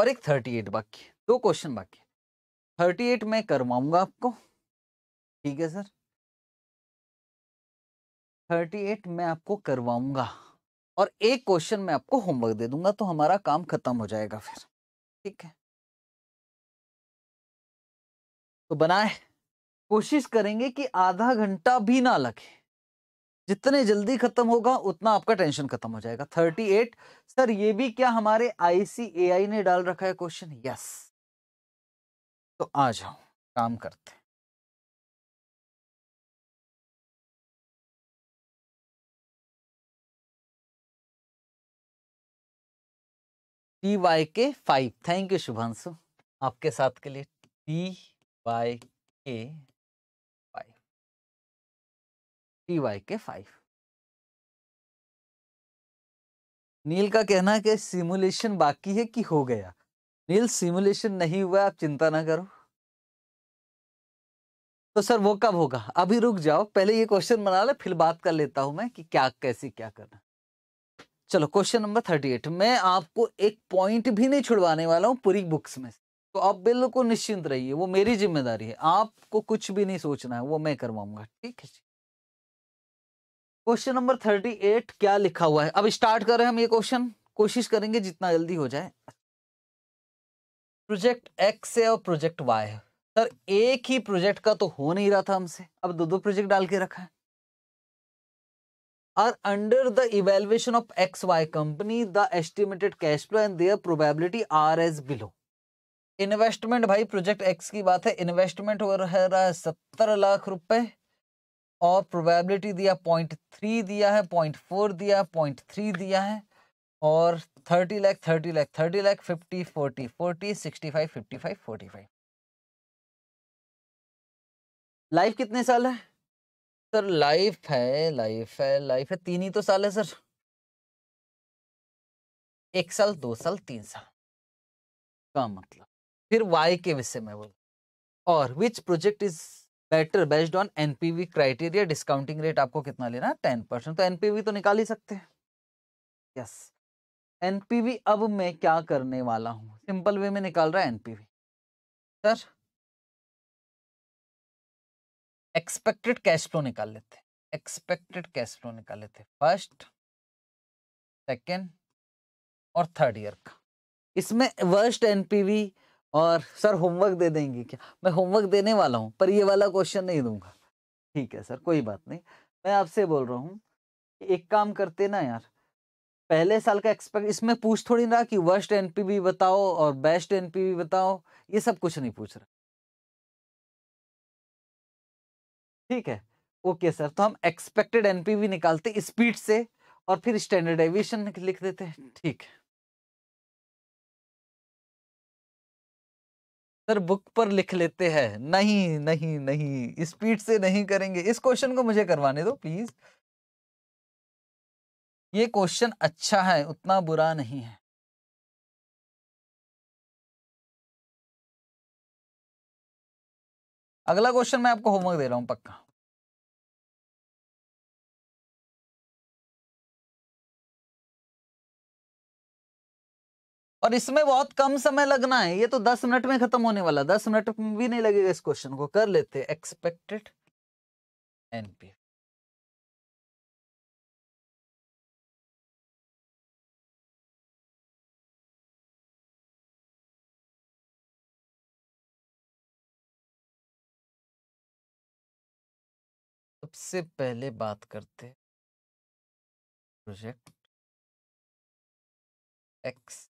और एक थर्टी एट बाकी दो क्वेश्चन बाकी थर्टी एट में करवाऊंगा आपको ठीक है सर थर्टी एट में आपको करवाऊंगा और एक क्वेश्चन मैं आपको होमवर्क दे दूंगा तो हमारा काम खत्म हो जाएगा फिर ठीक है तो बनाए कोशिश करेंगे कि आधा घंटा भी ना लगे जितने जल्दी खत्म होगा उतना आपका टेंशन खत्म हो जाएगा थर्टी एट सर ये भी क्या हमारे आईसीएआई ने डाल रखा है क्वेश्चन यस तो आ जाओ काम करते T Y K five thank you Shubhanshu आपके साथ के लिए T Y K five T Y K five Neel का कहना है कि सिमुलेशन बाकी है कि हो गया नील सिमुलेशन नहीं हुआ आप चिंता ना करो तो सर वो कब होगा अभी रुक जाओ पहले ये क्वेश्चन बना ले फिर बात कर लेता हूं मैं कि क्या कैसे क्या करना चलो क्वेश्चन नंबर थर्टी एट मैं आपको एक पॉइंट भी नहीं छुड़वाने वाला हूँ पूरी बुक्स में तो आप बिल्कुल निश्चिंत रहिए वो मेरी जिम्मेदारी है आपको कुछ भी नहीं सोचना है वो मैं करवाऊंगा ठीक है क्वेश्चन नंबर थर्टी एट क्या लिखा हुआ है अब स्टार्ट कर रहे हैं हम ये क्वेश्चन कोशिश करेंगे जितना जल्दी हो जाए प्रोजेक्ट एक्स है और प्रोजेक्ट वाई है सर एक ही प्रोजेक्ट का तो हो नहीं रहा था हमसे अब दो दो प्रोजेक्ट डाल के रखा है और under the evaluation of X Y company the estimated cash flow and their probability are as below investment भाई प्रोजेक्ट एक्स की बात है इन्वेस्टमेंट हो रहा है सत्तर लाख रुपए और प्रोबेबिलिटी दिया पॉइंट थ्री दिया है पॉइंट फोर दिया पॉइंट थ्री दिया है और thirty lakh thirty lakh thirty lakh fifty forty forty sixty five fifty five forty five life कितने साल है सर लाइफ है लाइफ है लाइफ है तीन ही तो साल है सर एक साल दो साल तीन साल का मतलब फिर वाई के विषय में बोल और which project is better based on NPV criteria discounting rate आपको कितना लेना टेन परसेंट तो एनपीवी तो निकाल ही सकते हैं यस एनपीवी अब मैं क्या करने वाला हूँ सिंपल वे में निकाल रहा है NPV sir expected cash flow निकाल लेते हैं एक्सपेक्टेड कैश फ्लो निकाल लेते हैं फर्स्ट सेकेंड और थर्ड ईयर का इसमें वर्स्ट एनपीवी और सर होमवर्क दे देंगे क्या मैं होमवर्क देने वाला हूँ पर ये वाला क्वेश्चन नहीं दूंगा ठीक है सर कोई बात नहीं मैं आपसे बोल रहा हूँ एक काम करते ना यार पहले साल का एक्सपेक्ट इसमें पूछ थोड़ी ना कि वर्स्ट एनपीवी बताओ और बेस्ट एनपीवी बताओ ये सब कुछ नहीं पूछ रहा ठीक है ओके सर तो हम एक्सपेक्टेड एनपीवी निकालते स्पीड से और फिर स्टैंडर्ड एविएशन लिख देते हैं ठीक है सर बुक पर लिख लेते हैं नहीं नहीं नहीं स्पीड से नहीं करेंगे इस क्वेश्चन को मुझे करवाने दो प्लीज़ ये क्वेश्चन अच्छा है उतना बुरा नहीं है अगला क्वेश्चन मैं आपको होमवर्क दे रहा हूं पक्का और इसमें बहुत कम समय लगना है ये तो दस मिनट में खत्म होने वाला दस मिनट भी नहीं लगेगा इस क्वेश्चन को कर लेते एक्सपेक्टेड एनपी सबसे पहले बात करते प्रोजेक्ट एक्स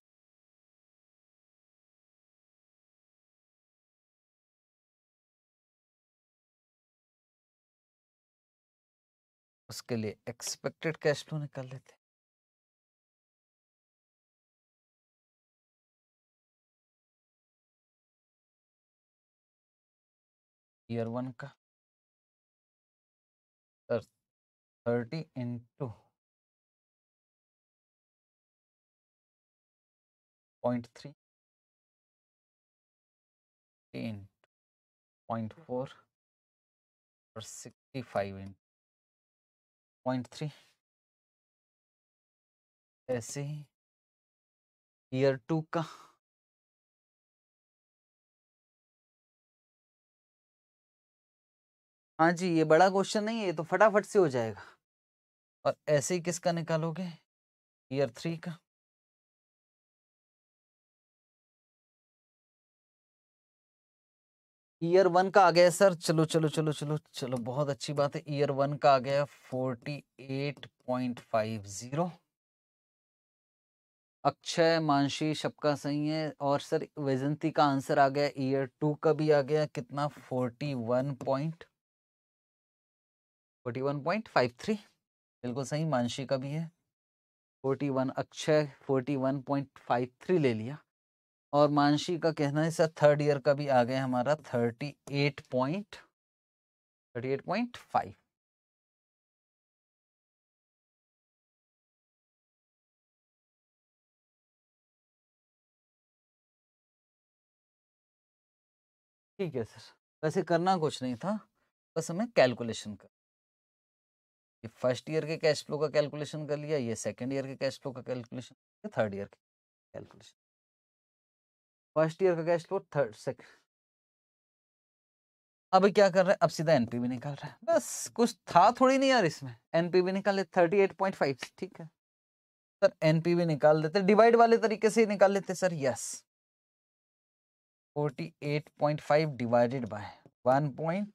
उसके लिए एक्सपेक्टेड कैश फ्लो निकाल लेते ईयर वन का 30 into 0.3 into 0.4 or 65 into 0.3 ऐसे ईयर टू का हाँ जी ये बड़ा क्वेश्चन नहीं है ये तो फटाफट से हो जाएगा और ऐसे ही किसका निकालोगे ईयर थ्री का ईयर वन का आ गया सर चलो चलो चलो चलो चलो बहुत अच्छी बात है ईयर वन का आ गया forty eight point five zero Akshay Mansi सबका सही है और सर वैजंती का आंसर आ गया ईयर टू का भी आ गया कितना forty one point forty one point five three बिल्कुल सही मानसी का भी है forty one Akshay forty one point five three ले लिया और मानसी का कहना है सर थर्ड ईयर का भी आ गया हमारा thirty eight point thirty eight point five ठीक है सर वैसे करना कुछ नहीं था बस हमें कैलकुलेशन कर ये फर्स्ट ईयर के कैश फ्लो का कैलकुलेशन कर लिया ये सेकंड ईयर के कैश फ्लो का कैलकुलेशन ये थर्ड ईयर के कैलकुलेशन फर्स्ट ईयर का कैश फ्लो थर्ड सेकंड अब क्या कर रहा है अब सीधा एनपीवी निकाल रहा है बस कुछ था थोड़ी नहीं यार इसमें एनपीवी ले थर्टी एट पॉइंट फाइव ठीक है सर एनपीवी निकाल देते डिवाइड वाले तरीके से निकाल लेते sir yes forty divided by one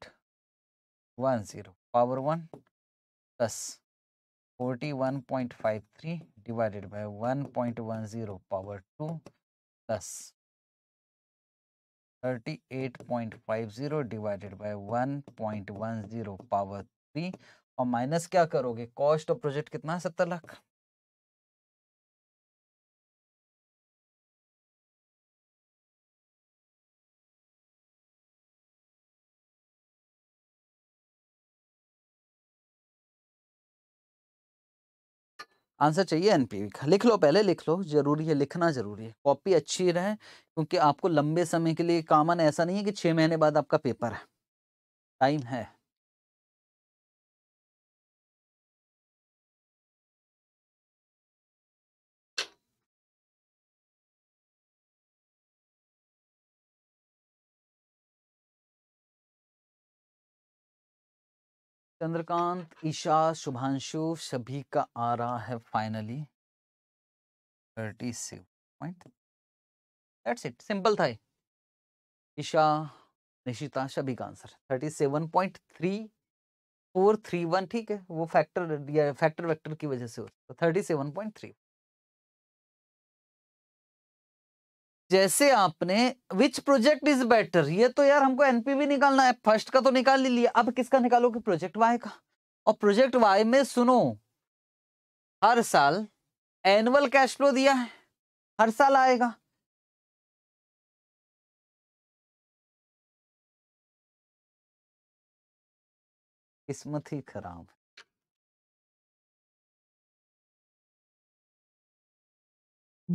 power one plus forty one point five three divided by one point one zero power two plus thirty eight point five zero divided by one point one zero power three और minus क्या करोगे cost of project कितना है सत्तर lakh answer चाहिए NPV का लिख लो पहले लिख लो जरूरी है लिखना जरूरी है कॉपी अच्छी रहे क्योंकि आपको लंबे समय के लिए कामन ऐसा नहीं है कि छः महीने बाद आपका पेपर है टाइम है चंद्रकांत ईशा शुभांशु सभी का आ रहा है finally thirty seven point it simple था ईशा निशिता सभी का answer thirty seven point three four three one ठीक है वो फैक्टर फैक्टर वेक्टर की वजह से है थर्टी सेवन पॉइंट थ्री जैसे आपने विच प्रोजेक्ट इज बेटर ये तो यार हमको एनपीवी निकालना है फर्स्ट का तो निकाल ही लिया अब किसका निकालोगे प्रोजेक्ट वाई का और प्रोजेक्ट वाई में सुनो हर साल एनुअल कैश फ्लो दिया है हर साल आएगा किस्मत ही खराब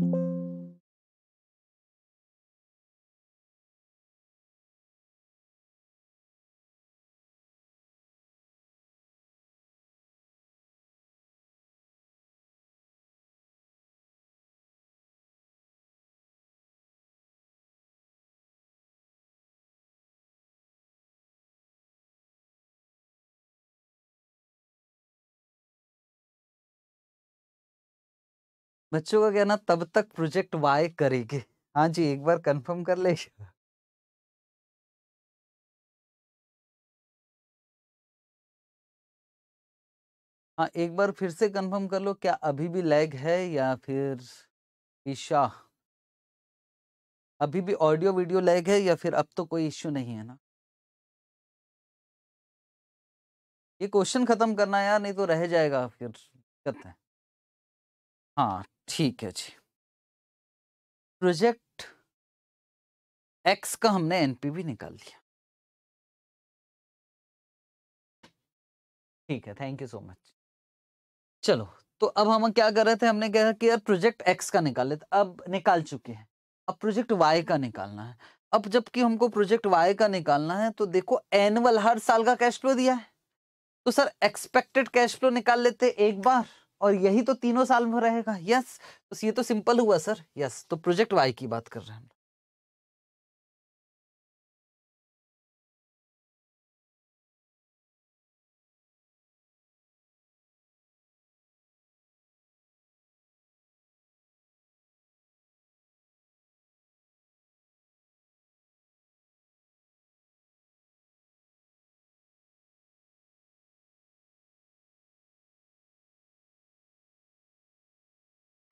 है बच्चों का कहना तब तक प्रोजेक्ट वाई करेंगे हाँ जी एक बार कंफर्म कर ले हाँ एक बार फिर से कंफर्म कर लो क्या अभी भी लैग है या फिर ईशा अभी भी ऑडियो वीडियो लैग है या फिर अब तो कोई इश्यू नहीं है ना ये क्वेश्चन खत्म करना यार नहीं तो रह जाएगा फिर करते हैं हाँ ठीक है जी प्रोजेक्ट एक्स का हमने एनपीवी निकाल लिया ठीक है थैंक यू सो मच चलो तो अब हम क्या कर रहे थे हमने कहा कि यार प्रोजेक्ट एक्स का निकाल लेते अब निकाल चुके हैं अब प्रोजेक्ट वाई का निकालना है अब जबकि हमको प्रोजेक्ट वाई का निकालना है तो देखो एनुअल हर साल का कैश फ्लो दिया है तो सर एक्सपेक्टेड कैश फ्लो निकाल लेते एक बार और यही तो तीनों साल में रहेगा यस तो ये तो सिंपल हुआ सर यस तो प्रोजेक्ट वाई की बात कर रहे हैं हम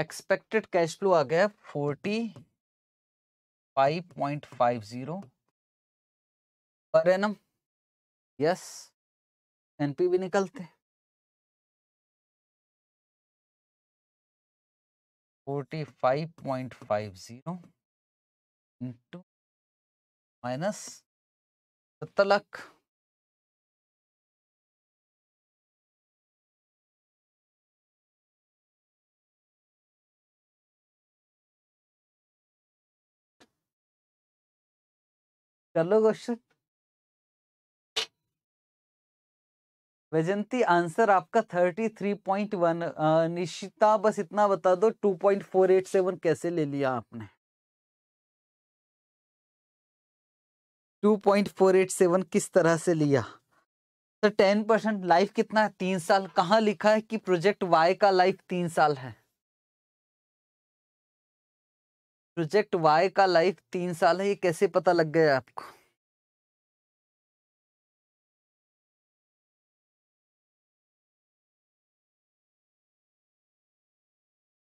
एक्सपेक्टेड कैश फ्लो आ गया forty five point five zero पर एन यस एनपी भी निकलते forty five point five zero into minus सत्तर लाख कर लो क्वेश्चन वैजंती आंसर आपका thirty three point one Nishchita बस इतना बता दो two point four eight seven कैसे ले लिया आपने two point four eight seven किस तरह से लिया तो टेन परसेंट लाइफ कितना है तीन साल कहाँ लिखा है कि प्रोजेक्ट वाई का लाइफ तीन साल है प्रोजेक्ट वाई का लाइफ तीन साल है ये कैसे पता लग गया आपको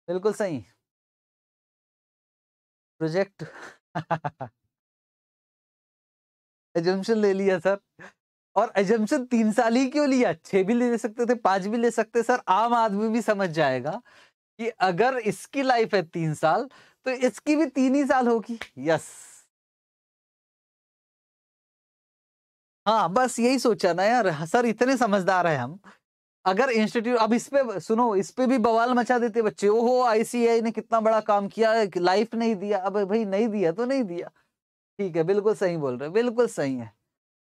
बिल्कुल सही प्रोजेक्ट एजम्पन ले लिया सर और एजम्पन तीन साल ही क्यों लिया छह भी ले सकते थे पांच भी ले सकते सर आम आदमी भी समझ जाएगा कि अगर इसकी लाइफ है तीन साल तो इसकी भी तीन ही साल होगी यस हाँ बस यही सोचा ना यार सर इतने समझदार है हम अगर इंस्टीट्यूट अब इस पे सुनो इस पे भी बवाल मचा देते बच्चे ओहो आईसीआई ने कितना बड़ा काम किया लाइफ नहीं दिया अब भाई नहीं दिया तो नहीं दिया ठीक है बिल्कुल सही बोल रहे बिल्कुल सही है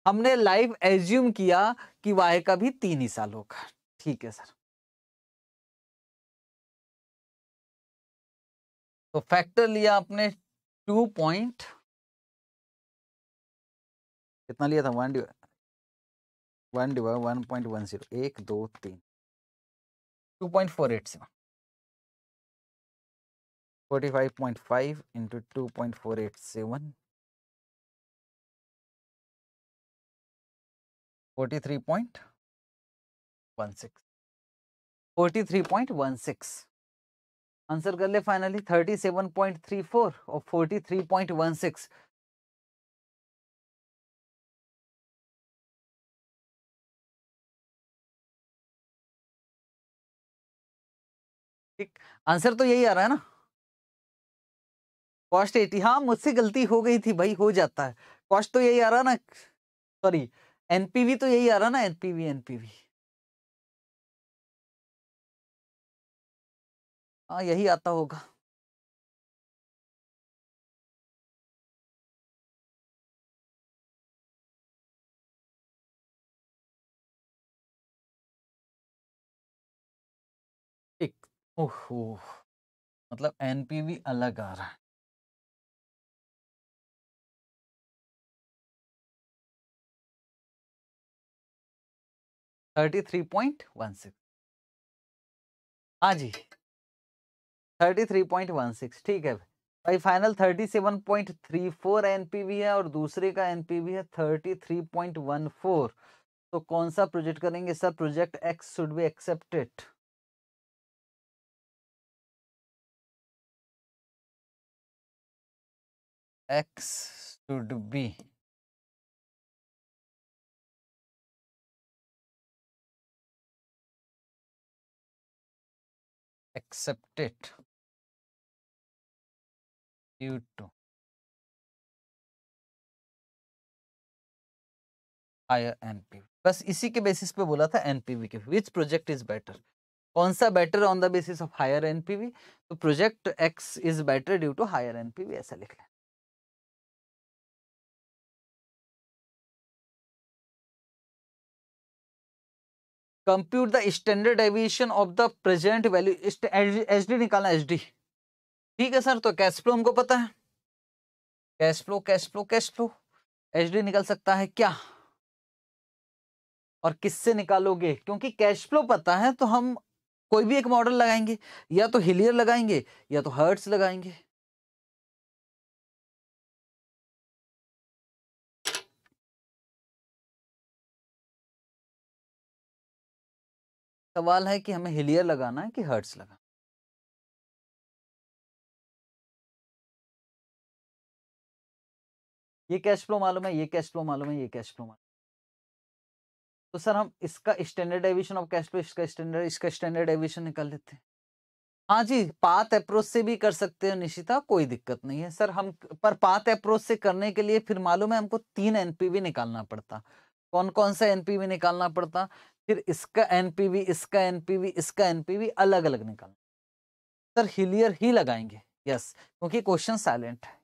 हमने लाइफ एज्यूम किया कि वाह का भी तीन ही साल होगा ठीक है सर तो फैक्टर लिया आपने टू पॉइंट कितना लिया था one divide one divide one point one zero एक दो तीन two point four eight seven forty five point five into two point four eight seven forty three point one six forty three point one six answer कर ले finally 37.34 और 43.16 ठीक answer तो यही आ रहा है ना कॉस्ट एटी हाँ मुझसे गलती हो गई थी भाई हो जाता है कॉस्ट तो यही आ रहा ना सॉरी एनपीवी तो यही आ रहा ना एनपीवी एनपीवी हाँ यही आता होगा एक ओहो मतलब एनपीवी अलग आ रहा है thirty three point one six हाँ जी thirty three point one six ठीक है भाई final thirty seven point three four वी है और दूसरे का एनपीवी है thirty three point one four तो कौन सा प्रोजेक्ट करेंगे sir project X should be accepted X should be accepted Q2 higher NPV बस इसी के बेसिस पे बोला था एनपीवी के विच प्रोजेक्ट इज बेटर कौन सा better on the basis of higher NPV तो project X is better due to higher NPV ऐसा लिख लें compute the standard deviation of the present value H D निकालना एच डी ठीक है सर तो कैश फ्लो हमको पता है cash flow cash flow cash flow H निकल सकता है क्या और किससे निकालोगे क्योंकि कैश फ्लो पता है तो हम कोई भी एक मॉडल लगाएंगे या तो हिलियर लगाएंगे या तो हर्ट्स लगाएंगे सवाल है कि हमें हिलियर लगाना है कि हर्ट्स लगाना ये कैश फ्लो मालूम है ये कैश फ्लो मालूम है ये कैश फ्लो मालूम तो सर हम इसका standard deviation of cash flow इसका स्टैंडर्ड इसका स्टैंडर्ड एविशन निकाल लेते हैं हाँ जी पाथ अप्रोच से भी कर सकते हो निशिता कोई दिक्कत नहीं है सर हम पर पाथ अप्रोच से करने के लिए फिर मालूम है हमको तीन एनपीवी निकालना पड़ता कौन कौन सा एनपीवी निकालना पड़ता फिर इसका एनपीवी इसका एनपीवी इसका एनपीवी अलग अलग निकालना सर हिलियर ही लगाएंगे यस क्योंकि क्वेश्चन साइलेंट है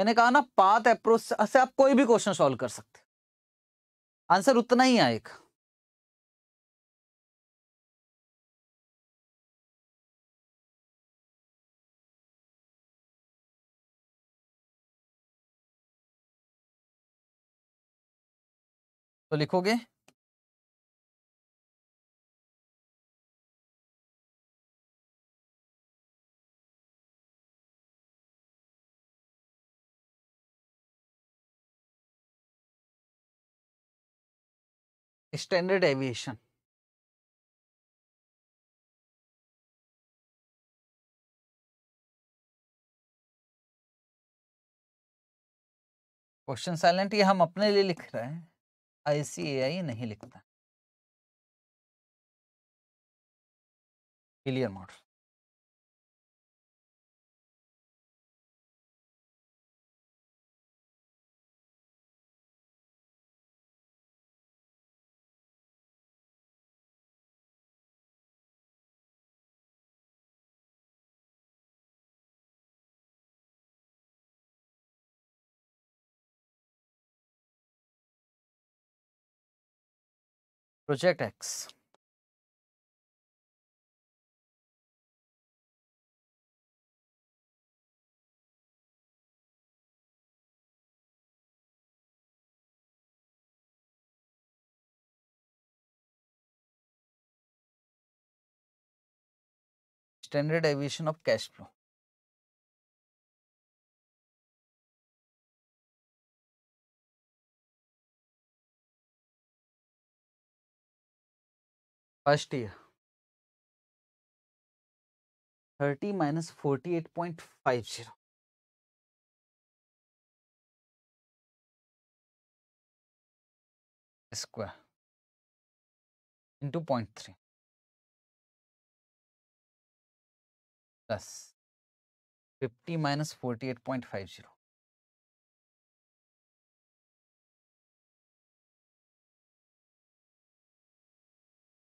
मैंने कहा ना पाथ अप्रोच से आप कोई भी क्वेश्चन सॉल्व कर सकते आंसर उतना ही आएगा तो लिखोगे स्टैंडर्ड एविएशन क्वेश्चन साइलेंट ये हम अपने लिए लिख रहे हैं आईसीएआई नहीं लिखता clear model project X standard deviation of cash flow first year thirty minus forty eight point five zero into point three plus fifty minus forty eight point five zero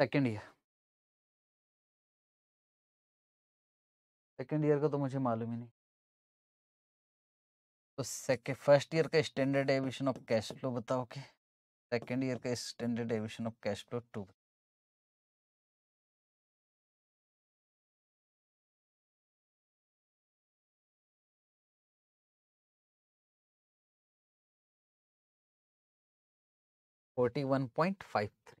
second year second year का तो मुझे मालूम ही नहीं तो second first year का standard deviation of cash flow बताओ के सेकेंड ईयर का standard deviation of cash flow two forty one point five three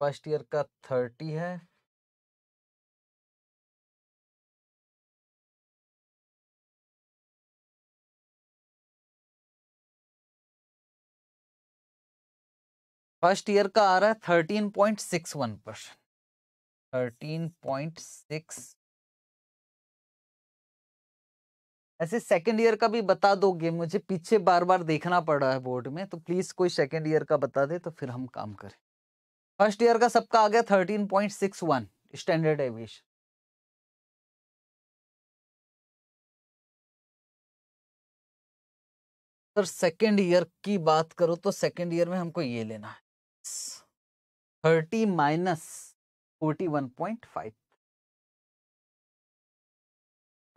first year का थर्टी है फर्स्ट ईयर का आ रहा है thirteen point six one percent thirteen point six ऐसे सेकंड ईयर का भी बता दोगे मुझे पीछे बार बार देखना पड़ रहा है बोर्ड में तो प्लीज कोई सेकंड ईयर का बता दे तो फिर हम काम करें फर्स्ट ईयर का सबका आ गया thirteen point six one standard deviation sir second year की बात करो तो सेकेंड ईयर में हमको ये लेना है thirty minus forty one point five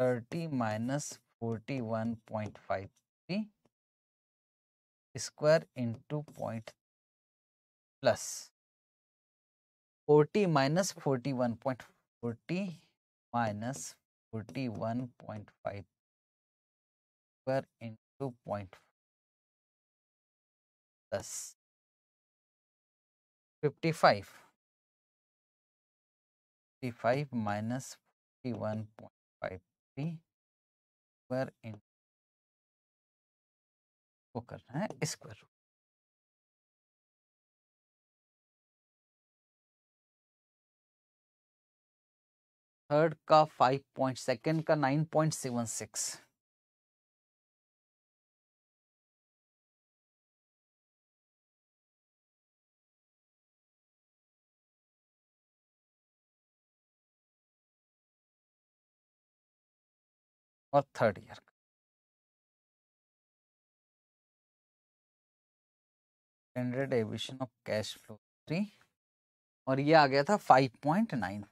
thirty minus forty one point five three square into point plus forty minus forty one point forty minus forty one point five पर इंटू पॉइंट दस fifty five fifty five minus forty one point five three पर into वो करना है square third का five point second का nine point seven six और third year का standard deviation of cash flow three और ये आ गया था फाइव पॉइंट नाइन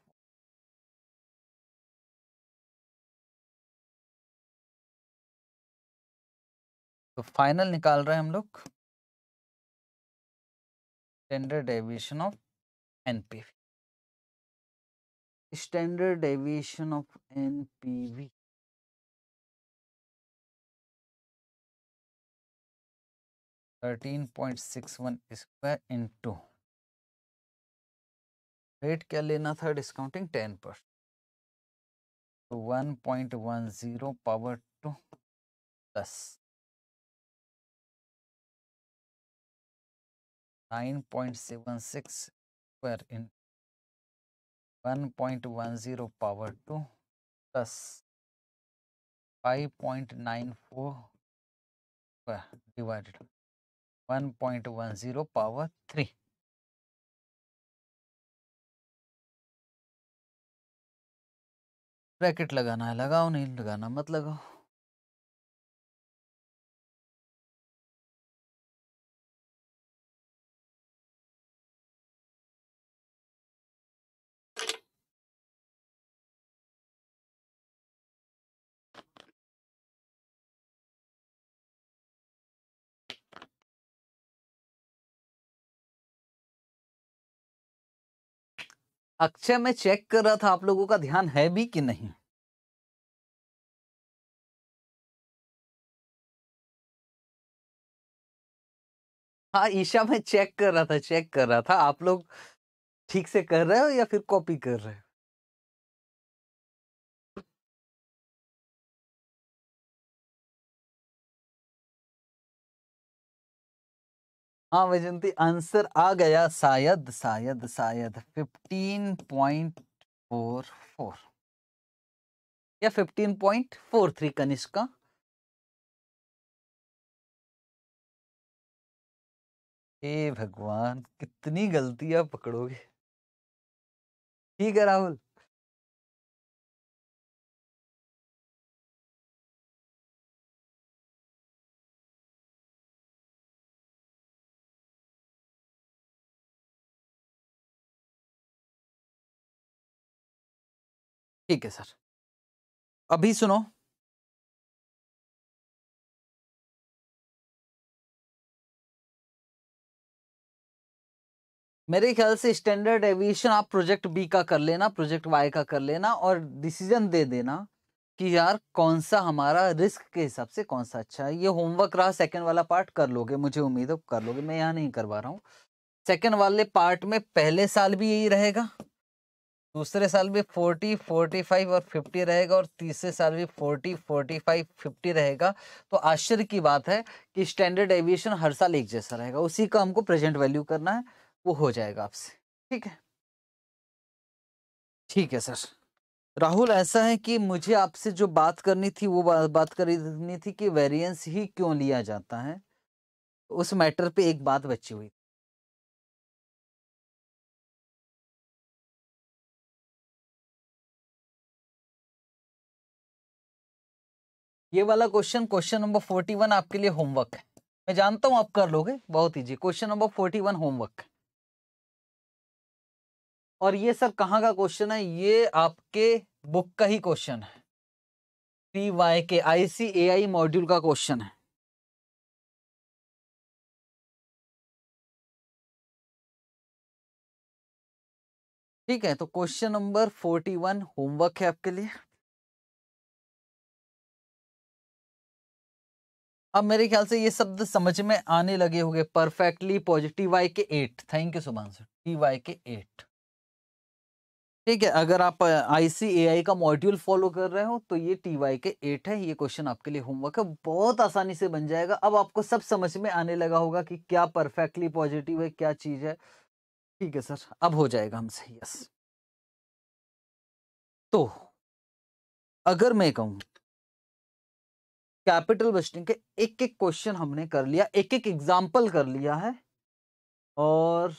तो फाइनल निकाल रहे हैं हम लोग standard deviation of NPV standard deviation of NPV thirteen point six one square into rate क्या लेना था डिस्काउंटिंग टेन परसेंट तो one point one zero power two plus nine point seven six square in one point one zero power two plus five point nine four divided one point one zero power three bracket लगाना है लगाओ नहीं लगाना मत लगाओ अक्षय मैं check कर रहा था आप लोगों का ध्यान है भी कि नहीं हाँ ईशा मैं चेक कर रहा था चेक कर रहा था आप लोग ठीक से कर रहे हो या फिर कॉपी कर रहे हो हाँ वैजंती आंसर आ गया शायद शायद शायद फिफ्टीन पॉइंट फोर फोर या fifteen point four three Kanishk हे भगवान कितनी गलतियां पकड़ोगे ठीक है राहुल ठीक है सर अभी सुनो मेरे ख्याल से स्टैंडर्ड एविएशन आप प्रोजेक्ट बी का कर लेना प्रोजेक्ट वाई का कर लेना और डिसीजन दे देना कि यार कौन सा हमारा रिस्क के हिसाब से कौन सा अच्छा है ये होमवर्क रहा सेकंड वाला पार्ट कर लोगे मुझे उम्मीद है कर लोगे मैं यहाँ नहीं करवा रहा हूँ सेकंड वाले पार्ट में पहले साल भी यही रहेगा दूसरे साल भी फोर्टी फोर्टी फाइव और फिफ्टी रहेगा और तीसरे साल भी फोर्टी फोर्टी फाइव फिफ्टी रहेगा तो आश्चर्य की बात है कि स्टैंडर्ड एविएशन हर साल एक जैसा रहेगा उसी का हमको प्रेजेंट वैल्यू करना है वो हो जाएगा आपसे ठीक है ठीक है सर राहुल ऐसा है कि मुझे आपसे जो बात करनी थी वो बात करनी थी कि वेरियंस ही क्यों लिया जाता है उस मैटर पर एक बात बची हुई ये वाला question question number forty one आपके लिए होमवर्क है मैं जानता हूं आप कर लोगे बहुत easy question number forty one homework और ये सर कहाँ का क्वेश्चन है ये आपके बुक का ही क्वेश्चन है P Y K I C A I module का क्वेश्चन है ठीक है तो question number forty one homework है आपके लिए अब मेरे ख्याल से ये शब्द समझ में आने लगे होंगे perfectly positive Y K eight thank you sir T Y K eight ठीक है अगर आप आईसीएआई uh, का मॉड्यूल फॉलो कर रहे हो तो ये टी वाई के एट है ये क्वेश्चन आपके लिए होमवर्क है बहुत आसानी से बन जाएगा अब आपको सब समझ में आने लगा होगा कि क्या परफेक्टली पॉजिटिव है क्या चीज़ है ठीक है सर अब हो जाएगा हमसे यस तो अगर मैं कहूँ कैपिटल वेस्टिंग के एक एक क्वेश्चन हमने कर लिया एक एक एग्जाम्पल कर लिया है और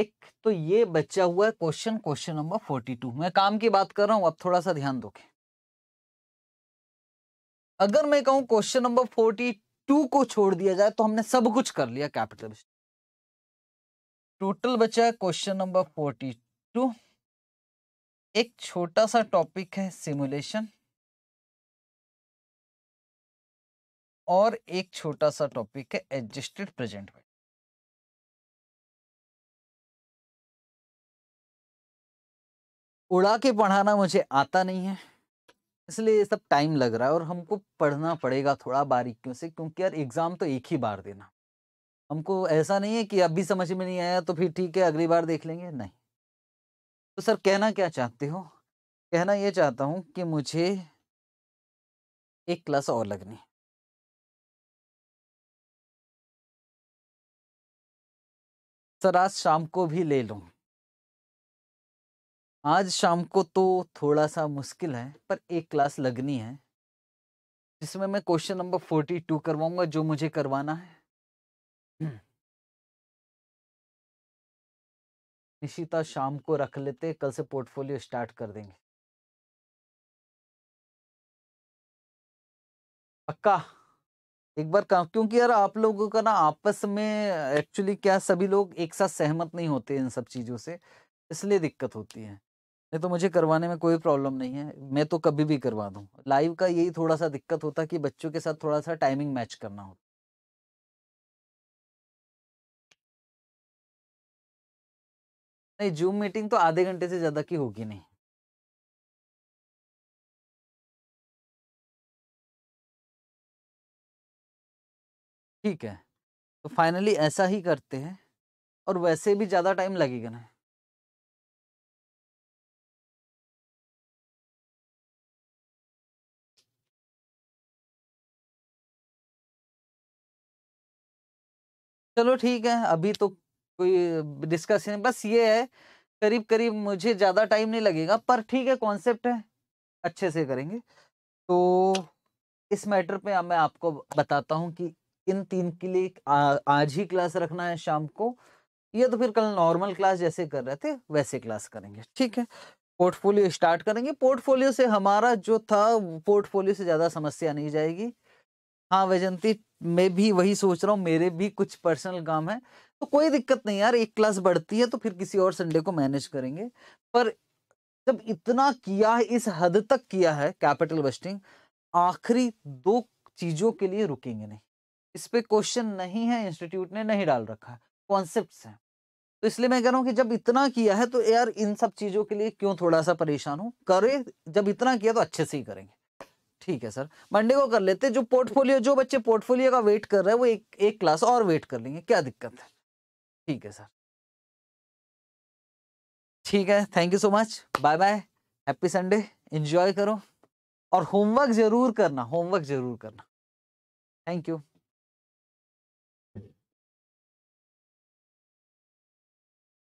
एक तो ये बचा हुआ है question question number forty two मैं काम की बात कर रहा हूं अब थोड़ा सा ध्यान दोगे अगर मैं कहूं क्वेश्चन नंबर फोर्टी टू को छोड़ दिया जाए तो हमने सब कुछ कर लिया कैपिटल टोटल बचा है क्वेश्चन नंबर फोर्टी टू एक छोटा सा टॉपिक है सिमुलेशन और एक छोटा सा टॉपिक है एडजस्टेड प्रेजेंट में उड़ा के पढ़ाना मुझे आता नहीं है इसलिए ये सब टाइम लग रहा है और हमको पढ़ना पड़ेगा थोड़ा बारीकियों से क्योंकि यार एग्ज़ाम तो एक ही बार देना हमको ऐसा नहीं है कि अभी समझ में नहीं आया तो फिर ठीक है अगली बार देख लेंगे नहीं तो सर कहना क्या चाहते हो कहना ये चाहता हूँ कि मुझे एक क्लास और लगनी तरह आज शाम को भी ले लूँ आज शाम को तो थोड़ा सा मुश्किल है पर एक क्लास लगनी है जिसमें मैं क्वेश्चन नंबर फोर्टी टू करवाऊंगा जो मुझे करवाना है हम्म। निशिता शाम को रख लेते कल से पोर्टफोलियो स्टार्ट कर देंगे पक्का एक बार काम क्योंकि यार आप लोगों का ना आपस में एक्चुअली क्या सभी लोग एक साथ सहमत नहीं होते इन सब चीज़ों से इसलिए दिक्कत होती है नहीं तो मुझे करवाने में कोई प्रॉब्लम नहीं है मैं तो कभी भी करवा दूँ लाइव का यही थोड़ा सा दिक्कत होता कि बच्चों के साथ थोड़ा सा टाइमिंग मैच करना होता नहीं जूम मीटिंग तो आधे घंटे से ज़्यादा की होगी नहीं ठीक है तो फाइनली ऐसा ही करते हैं और वैसे भी ज़्यादा टाइम लगेगा ना चलो ठीक है अभी तो कोई डिस्कस नहीं बस ये है करीब करीब मुझे ज़्यादा टाइम नहीं लगेगा पर ठीक है कॉन्सेप्ट है अच्छे से करेंगे तो इस मैटर पे मैं आपको बताता हूँ कि इन तीन के लिए आ, आज ही क्लास रखना है शाम को या तो फिर कल नॉर्मल क्लास जैसे कर रहे थे वैसे क्लास करेंगे ठीक है पोर्टफोलियो स्टार्ट करेंगे पोर्टफोलियो से हमारा जो था पोर्टफोलियो से ज़्यादा समस्या नहीं जाएगी हाँ वैजंती मैं भी वही सोच रहा हूँ मेरे भी कुछ पर्सनल काम है तो कोई दिक्कत नहीं यार एक क्लास बढ़ती है तो फिर किसी और संडे को मैनेज करेंगे पर जब इतना किया है इस हद तक किया है कैपिटल बस्टिंग आखिरी दो चीज़ों के लिए रुकेंगे नहीं इस पर क्वेश्चन नहीं है इंस्टीट्यूट ने नहीं डाल रखा है कॉन्सेप्ट हैं तो इसलिए मैं कह रहा हूँ कि जब इतना किया है तो यार इन सब चीज़ों के लिए क्यों थोड़ा सा परेशान हूँ करे जब इतना किया तो अच्छे से ही करेंगे ठीक है सर मंडे को कर लेते जो पोर्टफोलियो जो बच्चे पोर्टफोलियो का वेट कर रहे हैं वो एक एक क्लास और वेट कर लेंगे क्या दिक्कत है ठीक है सर ठीक है thank you so much bye bye happy Sunday enjoy करो और होमवर्क जरूर करना होमवर्क जरूर करना थैंक यू